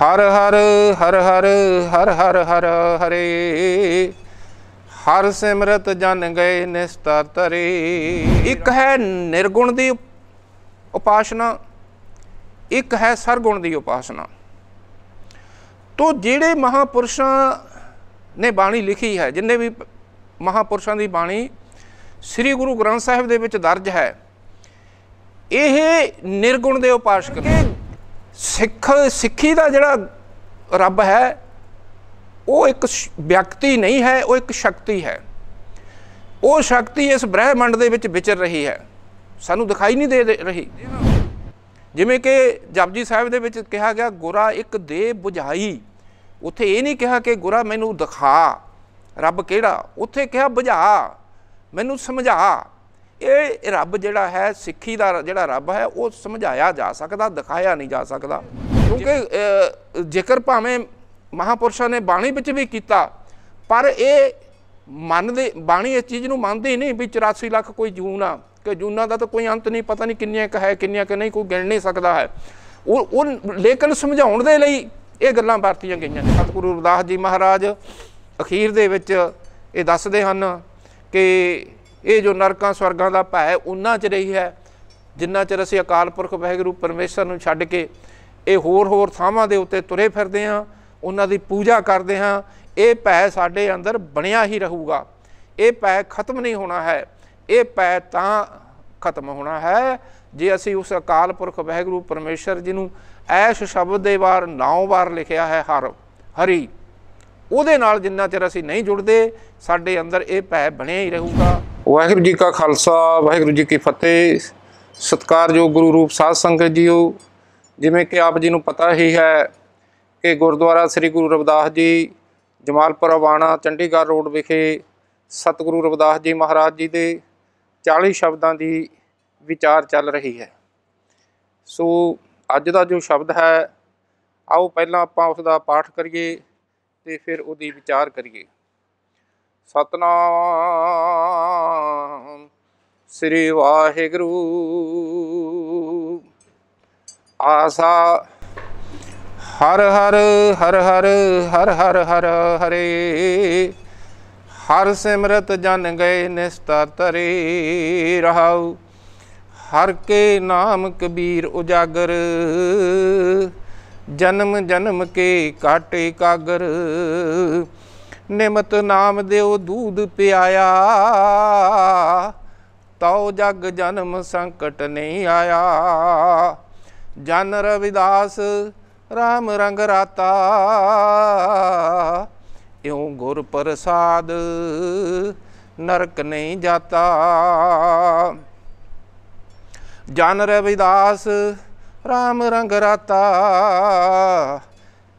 ਹਰ ਹਰ ਹਰ ਹਰ ਹਰ ਹਰ ਹਰ ਹਰੇ ਹਰ ਸਿਮਰਤ ਜਨ ਗਏ ਨਿਸਤਰ ਤਰੇ ਇੱਕ ਹੈ ਨਿਰਗੁਣ ਦੀ ਉਪਾਸਨਾ ਇੱਕ ਹੈ ਸਰਗੁਣ ਦੀ ਉਪਾਸਨਾ ਤੋਂ ਜਿਹੜੇ ਮਹਾਪੁਰਸ਼ਾਂ ਨੇ ਬਾਣੀ ਲਿਖੀ ਹੈ ਜਿੰਨੇ ਵੀ ਮਹਾਪੁਰਸ਼ਾਂ ਦੀ ਬਾਣੀ ਸ੍ਰੀ ਗੁਰੂ ਗ੍ਰੰਥ ਸਾਹਿਬ ਦੇ ਵਿੱਚ ਦਰਜ ਹੈ ਇਹ ਨਿਰਗੁਣ ਦੇ ਉਪਾਸਕ ਨੇ ਸਿੱਖ ਸਿੱਖੀ ਦਾ ਜਿਹੜਾ ਰੱਬ ਹੈ ਉਹ ਇੱਕ ਵਿਅਕਤੀ ਨਹੀਂ ਹੈ ਉਹ ਇੱਕ ਸ਼ਕਤੀ ਹੈ ਉਹ ਸ਼ਕਤੀ ਇਸ ਬ੍ਰਹਿਮੰਡ ਦੇ ਵਿੱਚ ਵਿਚਰ ਰਹੀ ਹੈ ਸਾਨੂੰ ਦਿਖਾਈ ਨਹੀਂ ਦੇ ਰਹੀ ਜਿਵੇਂ ਕਿ ਜਪਜੀ ਸਾਹਿਬ ਦੇ ਵਿੱਚ ਕਿਹਾ ਗਿਆ ਗੁਰਾ ਇੱਕ ਦੇ 부ਝਾਈ ਉੱਥੇ ਇਹ ਨਹੀਂ ਕਿਹਾ ਕਿ ਗੁਰਾ ਮੈਨੂੰ ਦਿਖਾ ਰੱਬ ਕਿਹੜਾ ਉੱਥੇ ਕਿਹਾ 부ਝਾ ਮੈਨੂੰ ਸਮਝਾ ਇਹ ਰੱਬ ਜਿਹੜਾ ਹੈ ਸਿੱਖੀ ਦਾ ਜਿਹੜਾ ਰੱਬ ਹੈ ਉਹ ਸਮਝਾਇਆ ਜਾ ਸਕਦਾ ਦਿਖਾਇਆ ਨਹੀਂ ਜਾ ਸਕਦਾ ਕਿਉਂਕਿ ਜੇਕਰ ਭਾਵੇਂ ਮਹਾਪੁਰਸ਼ਾਂ ਨੇ ਬਾਣੀ ਵਿੱਚ ਵੀ ਕੀਤਾ ਪਰ ਇਹ ਮਨ ਦੇ ਬਾਣੀ ਇਸ ਚੀਜ਼ ਨੂੰ ਮੰਨਦੇ ਨਹੀਂ ਵੀ 84 ਲੱਖ ਕੋਈ ਜੂਨ ਆ ਕਿ ਜੂਨਾਂ ਦਾ ਤਾਂ ਕੋਈ ਅੰਤ ਨਹੀਂ ਪਤਾ ਨਹੀਂ ਕਿੰਨੀਆਂ ਕ ਹੈ ਕਿੰਨੀਆਂ ਕ ਨਹੀਂ ਕੋਈ ਗਿਣ ਨਹੀਂ ਸਕਦਾ ਹੈ ਉਹ ਉਹ ਲੇਕਿਨ ਸਮਝਾਉਣ ਦੇ ਲਈ ਇਹ ਗੱਲਾਂ ਵਰਤੀਆਂ ਗਈਆਂ ਨੇ ਸਤਿਗੁਰੂ ਅਰਦਾਸ ਜੀ ਮਹਾਰਾਜ ਅਖੀਰ ਦੇ ਵਿੱਚ ਇਹ ਦੱਸਦੇ ਹਨ ਕਿ ਇਹ ਜੋ ਨਰਕਾਂ ਸਵਰਗਾਂ ਦਾ ਭੈ ਉਹਨਾਂ 'ਚ ਰਹੀ ਹੈ ਜਿੰਨਾ ਚਿਰ ਅਸੀਂ ਅਕਾਲ ਪੁਰਖ ਵਾਹਿਗੁਰੂ ਪਰਮੇਸ਼ਰ ਨੂੰ ਛੱਡ ਕੇ ਇਹ ਹੋਰ ਹੋਰ ਥਾਵਾਂ ਦੇ ਉੱਤੇ ਤੁਰੇ ਫਿਰਦੇ ਹਾਂ ਉਹਨਾਂ ਦੀ ਪੂਜਾ ਕਰਦੇ ਹਾਂ ਇਹ ਭੈ ਸਾਡੇ ਅੰਦਰ ਬਣਿਆ ਹੀ ਰਹੂਗਾ ਇਹ ਭੈ ਖਤਮ ਨਹੀਂ ਹੋਣਾ ਹੈ ਇਹ ਭੈ ਤਾਂ ਖਤਮ ਹੋਣਾ ਹੈ ਜੇ ਅਸੀਂ ਉਸ ਅਕਾਲ ਪੁਰਖ ਵਾਹਿਗੁਰੂ ਪਰਮੇਸ਼ਰ ਜੀ ਨੂੰ ਐਸ਼ ਸ਼ਬਦ ਦੇ ਵਾਰ ਨੌ ਵਾਰ ਲਿਖਿਆ ਹੈ ਹਰ ਹਰੀ ਉਹਦੇ ਨਾਲ ਜਿੰਨਾ ਚਿਰ ਅਸੀਂ ਨਹੀਂ ਜੁੜਦੇ ਸਾਡੇ ਅੰਦਰ ਇਹ ਭੈ ਬਣਿਆ ਹੀ ਰਹੂਗਾ ਵਾਹਿਗੁਰੂ ਜੀ ਕਾ ਖਾਲਸਾ ਵਾਹਿਗੁਰੂ ਜੀ ਕੀ ਫਤਿਹ ਸਤਕਾਰਯੋਗ ਗੁਰੂ ਰੂਪ ਸਾਧ ਸੰਗਤ ਜੀਓ ਜਿਵੇਂ ਕਿ ਆਪ ਜੀ ਨੂੰ ਪਤਾ ਹੀ ਹੈ ਕਿ ਗੁਰਦੁਆਰਾ ਸ੍ਰੀ ਗੁਰੂ ਰਵਿਦਾਸ ਜੀ ਜਮਾਲਪੁਰ ਆਵਾਣਾ ਚੰਡੀਗੜ੍ਹ ਰੋਡ ਵਿਖੇ ਸਤਿਗੁਰੂ ਰਵਿਦਾਸ ਜੀ ਮਹਾਰਾਜ ਜੀ ਦੇ 40 ਸ਼ਬਦਾਂ ਦੀ ਵਿਚਾਰ ਚੱਲ ਰਹੀ ਹੈ ਸੋ ਅੱਜ ਦਾ ਜੋ ਸ਼ਬਦ ਹੈ ਆਓ ਪਹਿਲਾਂ ਆਪਾਂ ਉਸ ਦਾ ਪਾਠ ਕਰੀਏ ਤੇ ਫਿਰ ਉਹਦੀ ਵਿਚਾਰ ਕਰੀਏ ਸਤਨਾਮ ਸ੍ਰੀ ਵਾਹਿਗੁਰੂ ਆਸਾ ਹਰ ਹਰ ਹਰ ਹਰ ਹਰ ਹਰ ਹਰ ਹਰੇ ਹਰ ਸਿਮਰਤ ਜਨ ਗਏ ਨਿਸਤਰ ਤਰੇ ਰਹਾਉ ਹਰ ਕੇ ਨਾਮ ਕਬੀਰ ਉਜਾਗਰ ਜਨਮ ਜਨਮ ਕੇ ਕਾਟੇ ਕਾਗਰ ਨਿਮਤ ਨਾਮ ਦਿਓ ਦੂਧ ਪਿਆਇਆ ਤਉ ਜਗ ਜਨਮ ਸੰਕਟ ਨਹੀਂ ਆਇਆ ਜਨ ਰਵਿਦਾਸ RAM ਰੰਗ ਰਾਤਾ ਇਉ ਗੁਰ ਪ੍ਰਸਾਦ ਨਰਕ ਨਹੀਂ ਜਾਤਾ ਜਨ ਰਵਿਦਾਸ RAM ਰੰਗ ਰਾਤਾ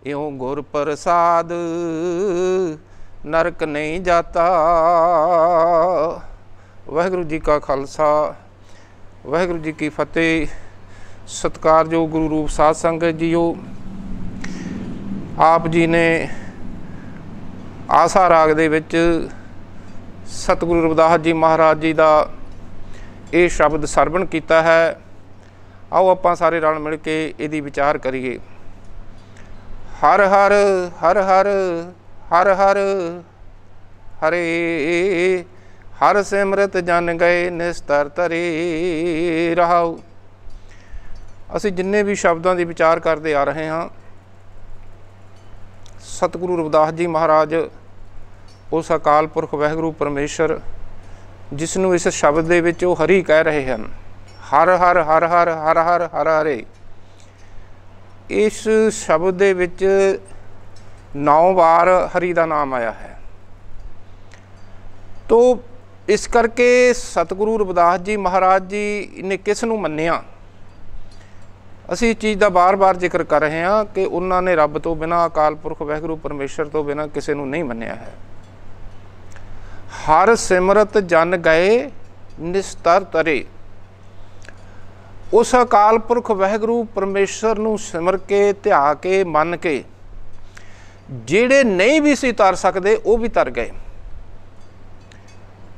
ਇਉ ਗੁਰ ਪ੍ਰਸਾਦ ਨਰਕ ਨਹੀਂ ਜਾਤਾ ਵਾਹਿਗੁਰੂ ਜੀ ਕਾ ਖਾਲਸਾ ਵਾਹਿਗੁਰੂ ਜੀ ਕੀ ਫਤਿਹ ਸਤਕਾਰਯੋਗ ਗੁਰੂ ਰੂਪ ਸਾਧ ਸੰਗਤ ਜੀਓ ਆਪ ਜੀ ਨੇ ਆਸਾ ਰਾਗ ਦੇ ਵਿੱਚ ਸਤਿਗੁਰੂ ਰਵਿਦਾਸ ਜੀ ਮਹਾਰਾਜ ਜੀ ਦਾ ਇਹ ਸ਼ਬਦ ਸਰਵਣ ਕੀਤਾ ਹੈ ਆਓ ਆਪਾਂ ਸਾਰੇ ਰਲ ਮਿਲ ਕੇ ਇਹਦੀ ਵਿਚਾਰ ਕਰੀਏ ਹਰ ਹਰ ਹਰ ਹਰ ਹਰ ਹਰ ਹਰੇ ਹਰ ਸਿਮਰਤ ਜਨ ਗਏ ਨਿਸਤਰ ਤਰੀ ਰਹਾਉ ਅਸੀਂ ਜਿੰਨੇ ਵੀ ਸ਼ਬਦਾਂ ਦੀ ਵਿਚਾਰ ਕਰਦੇ ਆ ਰਹੇ ਹਾਂ ਸਤਿਗੁਰੂ ਰਵਿਦਾਸ ਜੀ ਮਹਾਰਾਜ ਉਸ ਅਕਾਲ ਪੁਰਖ ਵਹਿਗੁਰੂ ਪਰਮੇਸ਼ਰ ਜਿਸ ਨੂੰ ਇਸ ਸ਼ਬਦ ਦੇ ਵਿੱਚ ਉਹ ਹਰੀ ਕਹਿ ਰਹੇ ਹਨ ਹਰ ਹਰ ਹਰ ਹਰ ਹਰ ਹਰ ਹਰ ਹਰੇ ਇਸ ਸ਼ਬਦ ਦੇ ਵਿੱਚ 9 ਵਾਰ ਹਰੀ ਦਾ ਨਾਮ ਆਇਆ ਹੈ ਤੋ ਇਸ ਕਰਕੇ ਸਤਿਗੁਰੂ ਰਵਿਦਾਸ ਜੀ ਮਹਾਰਾਜ ਜੀ ਨੇ ਕਿਸ ਨੂੰ ਮੰਨਿਆ ਅਸੀਂ ਇਸ ਚੀਜ਼ ਦਾ ਬਾਰ-ਬਾਰ ਜ਼ਿਕਰ ਕਰ ਰਹੇ ਹਾਂ ਕਿ ਉਹਨਾਂ ਨੇ ਰੱਬ ਤੋਂ ਬਿਨਾ ਅਕਾਲ ਪੁਰਖ ਵਾਹਿਗੁਰੂ ਪਰਮੇਸ਼ਰ ਤੋਂ ਬਿਨਾ ਕਿਸੇ ਨੂੰ ਨਹੀਂ ਮੰਨਿਆ ਹੈ ਹਰ ਸਿਮਰਤ ਜਨ ਗਏ ਨਿਸਤਰ ਤਰੇ ਉਸ ਅਕਾਲ ਪੁਰਖ ਵਾਹਿਗੁਰੂ ਪਰਮੇਸ਼ਰ ਨੂੰ ਸਿਮਰ ਕੇ ਧਿਆ ਕੇ ਮੰਨ ਕੇ ਜਿਹੜੇ ਨਹੀਂ ਵੀ ਸੀ ਤਰ ਸਕਦੇ ਉਹ ਵੀ ਤਰ ਗਏ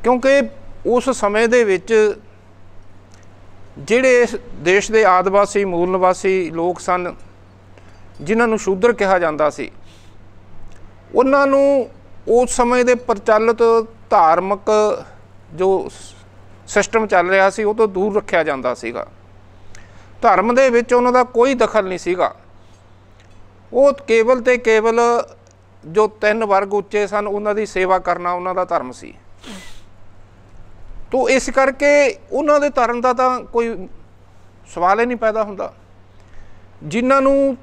ਕਿਉਂਕਿ ਉਸ ਸਮੇਂ ਦੇ ਵਿੱਚ ਜਿਹੜੇ ਦੇਸ਼ ਦੇ ਆਦਿਵਾਸੀ ਮੂਲ ਨਿਵਾਸੀ ਲੋਕ ਸਨ ਜਿਨ੍ਹਾਂ ਨੂੰ ਸ਼ੂਦਰ ਕਿਹਾ ਜਾਂਦਾ ਸੀ ਉਹਨਾਂ ਨੂੰ ਉਸ ਸਮੇਂ ਦੇ ਪ੍ਰਚਲਿਤ ਧਾਰਮਿਕ ਜੋ ਸਿਸਟਮ ਚੱਲ ਰਿਹਾ ਸੀ ਉਹ ਤੋਂ ਦੂਰ ਰੱਖਿਆ ਜਾਂਦਾ ਸੀਗਾ ਧਰਮ ਦੇ ਵਿੱਚ ਉਹਨਾਂ ਦਾ ਕੋਈ ਦਖਲ ਨਹੀਂ ਸੀਗਾ ਉਹ ਕੇਵਲ ਤੇ ਕੇਵਲ ਜੋ ਤਿੰਨ ਵਰਗ ਉੱਚੇ ਸਨ ਉਹਨਾਂ ਦੀ ਸੇਵਾ ਕਰਨਾ ਉਹਨਾਂ ਦਾ ਧਰਮ ਸੀ ਤੋਂ ਇਸ ਕਰਕੇ ਉਹਨਾਂ ਦੇ ਧਰਮ ਦਾ ਤਾਂ ਕੋਈ ਸਵਾਲ ਹੀ ਨਹੀਂ ਪੈਦਾ ਹੁੰਦਾ ਜਿਨ੍ਹਾਂ ਨੂੰ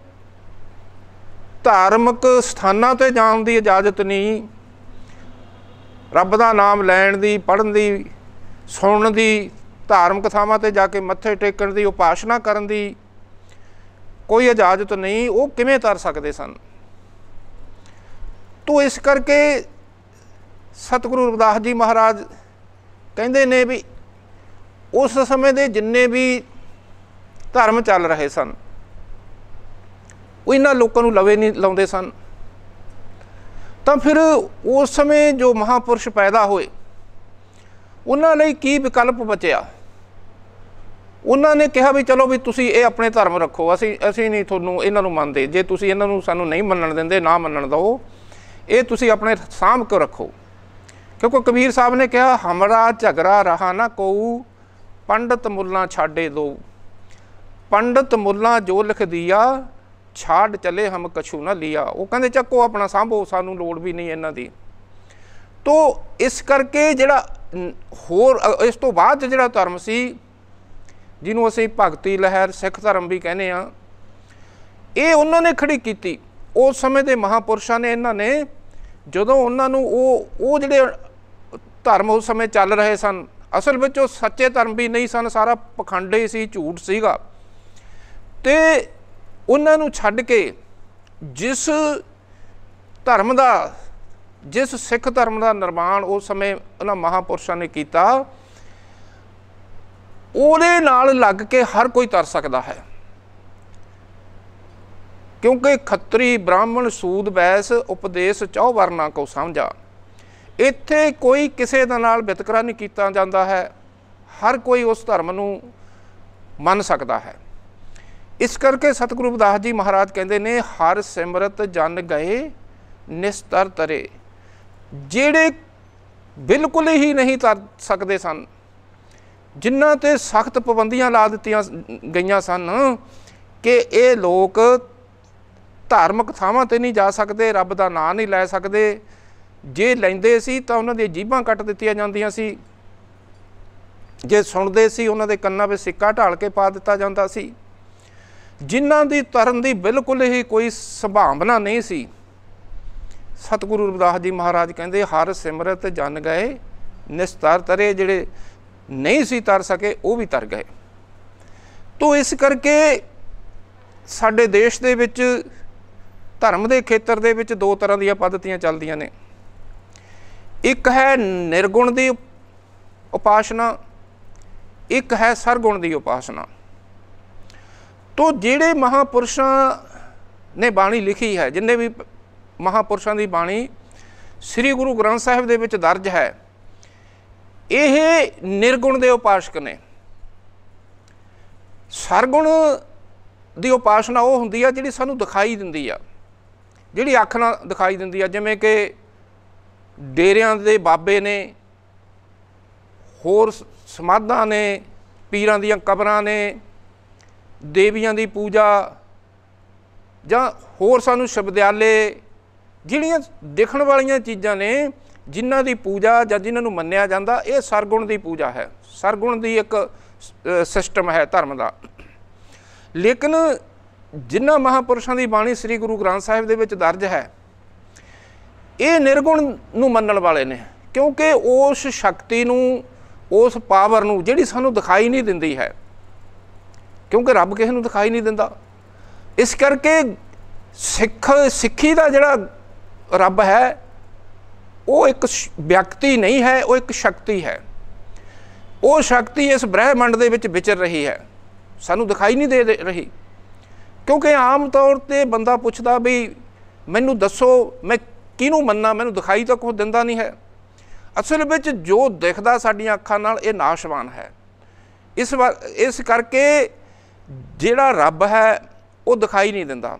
ਧਾਰਮਿਕ ਸਥਾਨਾਂ ਤੇ ਜਾਣ ਦੀ ਇਜਾਜ਼ਤ ਨਹੀਂ ਰੱਬ ਦਾ ਨਾਮ ਲੈਣ ਦੀ ਪੜਨ ਦੀ ਸੁਣਨ ਦੀ ਧਾਰਮਿਕ ਥਾਵਾਂ ਤੇ ਜਾ ਕੇ ਮੱਥੇ ਟੇਕਣ ਦੀ ਉਪਾਸ਼ਨਾ ਕਰਨ ਦੀ ਕੋਈ ਇਜਾਜ਼ਤ ਨਹੀਂ ਉਹ ਕਿਵੇਂ ਤਰ ਸਕਦੇ ਸਨ ਤੋਂ ਇਸ ਕਰਕੇ ਸਤਿਗੁਰੂ ਰਵਿਦਾਸ ਜੀ ਮਹਾਰਾਜ ਕਹਿੰਦੇ ਨੇ ਵੀ ਉਸ ਸਮੇਂ ਦੇ ਜਿੰਨੇ ਵੀ ਧਰਮ ਚੱਲ ਰਹੇ ਸਨ ਉਹ ਇਹਨਾਂ ਲੋਕਾਂ ਨੂੰ ਲਵੇ ਨਹੀਂ ਲਾਉਂਦੇ ਸਨ ਤਾਂ ਫਿਰ ਉਸ ਸਮੇਂ ਜੋ ਮਹਾਪੁਰਸ਼ ਪੈਦਾ ਹੋਏ ਉਹਨਾਂ ਲਈ ਕੀ ਵਿਕਲਪ ਬਚਿਆ ਉਹਨਾਂ ਨੇ ਕਿਹਾ ਵੀ ਚਲੋ ਵੀ ਤੁਸੀਂ ਇਹ ਆਪਣੇ ਧਰਮ ਰੱਖੋ ਅਸੀਂ ਅਸੀਂ ਨਹੀਂ ਤੁਹਾਨੂੰ ਇਹਨਾਂ ਨੂੰ ਮੰਨਦੇ ਜੇ ਤੁਸੀਂ ਇਹਨਾਂ ਨੂੰ ਸਾਨੂੰ ਨਹੀਂ ਮੰਨਣ ਦਿੰਦੇ ਨਾ ਮੰਨਣ ਦੋ ਇਹ ਤੁਸੀਂ ਆਪਣੇ ਸਾਹਮਣੇ ਕਿਉਂ ਰੱਖੋ ਕਿਉਂਕਿ ਕਬੀਰ ਸਾਹਿਬ ਨੇ ਕਿਹਾ ਹਮਰਾ ਝਗੜਾ ਰਹਾ ਨਾ ਕੋਊ ਪੰਡਤ ਮੁੱਲਾ ਛਾੜੇ ਦੋ ਪੰਡਤ ਮੁੱਲਾ ਜੋ ਲਿਖ ਦਿਆ ਛਾੜ ਚਲੇ ਹਮ ਕਛੂ ਨਾ ਲਿਆ ਉਹ ਕਹਿੰਦੇ ਚੱਕੋ ਆਪਣਾ ਸਾਂਭੋ ਸਾਨੂੰ ਲੋੜ ਵੀ ਨਹੀਂ ਇਹਨਾਂ ਦੀ ਤੋਂ ਇਸ ਕਰਕੇ ਜਿਹੜਾ ਹੋਰ ਇਸ ਤੋਂ ਬਾਅਦ ਜਿਹੜਾ ਧਰਮ ਸੀ ਜਿਹਨੂੰ ਅਸੀਂ ਭਗਤੀ ਲਹਿਰ ਸਿੱਖ ਧਰਮ ਵੀ ਕਹਿੰਦੇ ਆ ਇਹ ਉਹਨਾਂ ਨੇ ਖੜੀ ਕੀਤੀ ਉਸ ਸਮੇਂ ਦੇ ਮਹਾਪੁਰਸ਼ਾਂ ਨੇ ਇਹਨਾਂ ਨੇ ਜਦੋਂ ਉਹਨਾਂ ਨੂੰ ਉਹ ਉਹ ਜਿਹੜੇ ਧਰਮ ਉਸ ਸਮੇਂ ਚੱਲ ਰਹੇ ਸਨ ਅਸਲ ਵਿੱਚ ਉਹ ਸੱਚੇ ਧਰਮ ਵੀ ਨਹੀਂ ਸਨ ਸਾਰਾ ਪਖੰਡੇ ਸੀ ਝੂਠ ਸੀਗਾ ਤੇ ਉਹਨਾਂ ਨੂੰ ਛੱਡ ਕੇ ਜਿਸ ਧਰਮ ਦਾ ਜਿਸ ਸਿੱਖ ਧਰਮ ਦਾ ਨਿਰਮਾਣ ਉਸ ਸਮੇਂ ਉਹਨਾਂ ਮਹਾਪੁਰਸ਼ਾਂ ਨੇ ਕੀਤਾ ਉਹਦੇ ਨਾਲ ਲੱਗ ਕੇ ਹਰ ਕੋਈ ਤਰ ਸਕਦਾ ਹੈ ਕਿਉਂਕਿ ਖੱਤਰੀ ਬ੍ਰਾਹਮਣ ਸੂਦ ਬੈਸ ਉਪਦੇਸ਼ ਚੌ ਵਰਨਾ ਕੋ ਸਮਝਾ ਇੱਥੇ ਕੋਈ ਕਿਸੇ ਦਾ ਨਾਲ ਵਿਤਕਰਾ ਨਹੀਂ ਕੀਤਾ ਜਾਂਦਾ ਹੈ ਹਰ ਕੋਈ ਉਸ ਧਰਮ ਨੂੰ ਮੰਨ ਸਕਦਾ ਹੈ ਇਸ ਕਰਕੇ ਸਤਿਗੁਰੂ ਰਵਿਦਾਸ ਜੀ ਮਹਾਰਾਜ ਕਹਿੰਦੇ ਨੇ ਹਰ ਸਿਮਰਤ ਜਨ ਗਏ ਨਿਸਤਰ ਤਰੇ ਜਿਹੜੇ ਬਿਲਕੁਲ ਹੀ ਨਹੀਂ ਤਰ ਸਕਦੇ ਸਨ ਜਿਨ੍ਹਾਂ ਤੇ ਸਖਤ ਪਾਬੰਦੀਆਂ ਲਾ ਦਿੱਤੀਆਂ ਗਈਆਂ ਸਨ ਕਿ ਇਹ ਲੋਕ ਧਾਰਮਿਕ ਥਾਵਾਂ ਤੇ ਨਹੀਂ ਜਾ ਸਕਦੇ ਰੱਬ ਦਾ ਨਾਮ ਨਹੀਂ ਲੈ ਸਕਦੇ ਜੇ ਲੈਂਦੇ ਸੀ ਤਾਂ ਉਹਨਾਂ ਦੀਆਂ ਜੀਭਾਂ ਕੱਟ ਦਿੱਤੀਆਂ ਜਾਂਦੀਆਂ ਸੀ ਜੇ ਸੁਣਦੇ ਸੀ ਉਹਨਾਂ ਦੇ ਕੰਨਾਂ 'ਤੇ ਸਿੱਕਾ ਢਾਲ ਕੇ ਪਾ ਦਿੱਤਾ ਜਾਂਦਾ ਸੀ ਜਿਨ੍ਹਾਂ ਦੀ ਤਰਨ ਦੀ ਬਿਲਕੁਲ ਹੀ ਕੋਈ ਸੰਭਾਵਨਾ ਨਹੀਂ ਸੀ ਸਤਿਗੁਰੂ ਰਵਿਦਾਸ ਜੀ ਮਹਾਰਾਜ ਕਹਿੰਦੇ ਹਰ ਸਿਮਰਤ ਜਨ ਗਏ ਨਿਸਤਰ ਤਰੇ ਜਿਹੜੇ ਨਹੀਂ ਸੀ ਤਰ ਸਕੇ ਉਹ ਵੀ ਤਰ ਗਏ ਤੋਂ ਇਸ ਕਰਕੇ ਸਾਡੇ ਦੇਸ਼ ਦੇ ਵਿੱਚ ਧਰਮ ਦੇ ਖੇਤਰ ਦੇ ਵਿੱਚ ਦੋ ਤਰ੍ਹਾਂ ਦੀਆਂ ਪਦਤੀਆਂ ਚੱਲਦੀਆਂ ਨੇ ਇੱਕ ਹੈ ਨਿਰਗੁਣ ਦੀ ਉਪਾਸਨਾ ਇੱਕ ਹੈ ਸਰਗੁਣ ਦੀ ਉਪਾਸਨਾ ਤੋਂ ਜਿਹੜੇ ਮਹਾਪੁਰਸ਼ਾਂ ਨੇ ਬਾਣੀ ਲਿਖੀ ਹੈ ਜਿੰਨੇ ਵੀ ਮਹਾਪੁਰਸ਼ਾਂ ਦੀ ਬਾਣੀ ਸ੍ਰੀ ਗੁਰੂ ਗ੍ਰੰਥ ਸਾਹਿਬ ਦੇ ਵਿੱਚ ਦਰਜ ਹੈ ਇਹ ਨਿਰਗੁਣ ਦੇ ਉਪਾਸ਼ਕ ਨੇ ਸਰਗੁਣ ਦੀ ਉਪਾਸ਼ਨਾ ਉਹ ਹੁੰਦੀ ਆ ਜਿਹੜੀ ਸਾਨੂੰ ਦਿਖਾਈ ਦਿੰਦੀ ਆ ਜਿਹੜੀ ਅੱਖ ਨਾਲ ਦਿਖਾਈ ਦਿੰਦੀ ਆ ਜਿਵੇਂ ਕਿ ਡੇਰਿਆਂ ਦੇ ਬਾਬੇ ਨੇ ਹੋਰ ਸਮਾਧਾਂ ਨੇ ਪੀਰਾਂ ਦੀਆਂ ਕਬਰਾਂ ਨੇ ਦੇਵੀਆਂ ਦੀ ਪੂਜਾ ਜਾਂ ਹੋਰ ਸਾਨੂੰ ਸ਼ਬਦਿਆਲੇ ਜਿਹੜੀਆਂ ਦੇਖਣ ਵਾਲੀਆਂ ਚੀਜ਼ਾਂ ਨੇ ਜਿਨ੍ਹਾਂ ਦੀ ਪੂਜਾ ਜਾਂ ਜਿਨ੍ਹਾਂ ਨੂੰ ਮੰਨਿਆ ਜਾਂਦਾ ਇਹ ਸਰਗੁਣ ਦੀ ਪੂਜਾ ਹੈ ਸਰਗੁਣ ਦੀ ਇੱਕ ਸਿਸਟਮ ਹੈ ਧਰਮ ਦਾ ਲੇਕਿਨ ਜਿਨ੍ਹਾਂ ਮਹਾਪੁਰਸ਼ਾਂ ਦੀ ਬਾਣੀ ਸ੍ਰੀ ਗੁਰੂ ਗ੍ਰੰਥ ਸਾਹਿਬ ਦੇ ਵਿੱਚ ਦਰਜ ਹੈ ਇਹ ਨਿਰਗੁਣ ਨੂੰ ਮੰਨਣ ਵਾਲੇ ਨੇ ਕਿਉਂਕਿ ਉਸ ਸ਼ਕਤੀ ਨੂੰ ਉਸ ਪਾਵਰ ਨੂੰ ਜਿਹੜੀ ਸਾਨੂੰ ਦਿਖਾਈ ਨਹੀਂ ਦਿੰਦੀ ਹੈ ਕਿਉਂਕਿ ਰੱਬ ਕਿਸੇ ਨੂੰ ਦਿਖਾਈ ਨਹੀਂ ਦਿੰਦਾ ਇਸ ਕਰਕੇ ਸਿੱਖ ਸਿੱਖੀ ਦਾ ਜਿਹੜਾ ਰੱਬ ਹੈ ਉਹ ਇੱਕ ਵਿਅਕਤੀ ਨਹੀਂ ਹੈ ਉਹ ਇੱਕ ਸ਼ਕਤੀ ਹੈ ਉਹ ਸ਼ਕਤੀ ਇਸ ਬ੍ਰਹਿਮੰਡ ਦੇ ਵਿੱਚ ਵਿਚਰ ਰਹੀ ਹੈ ਸਾਨੂੰ ਦਿਖਾਈ ਨਹੀਂ ਦੇ ਰਹੀ ਕਿਉਂਕਿ ਆਮ ਤੌਰ ਤੇ ਬੰਦਾ ਪੁੱਛਦਾ ਵੀ ਮੈਨੂੰ ਦੱਸੋ ਮੈਂ ਕਿਹਨੂੰ ਮੰਨਾਂ ਮੈਨੂੰ ਦਿਖਾਈ ਤਾਂ ਕੋਈ ਦਿੰਦਾ ਨਹੀਂ ਹੈ ਅਸਲ ਵਿੱਚ ਜੋ ਦਿਖਦਾ ਸਾਡੀਆਂ ਅੱਖਾਂ ਨਾਲ ਇਹ ਨਾਸ਼ਵਾਨ ਹੈ ਇਸ ਇਸ ਕਰਕੇ ਜਿਹੜਾ ਰੱਬ ਹੈ ਉਹ ਦਿਖਾਈ ਨਹੀਂ ਦਿੰਦਾ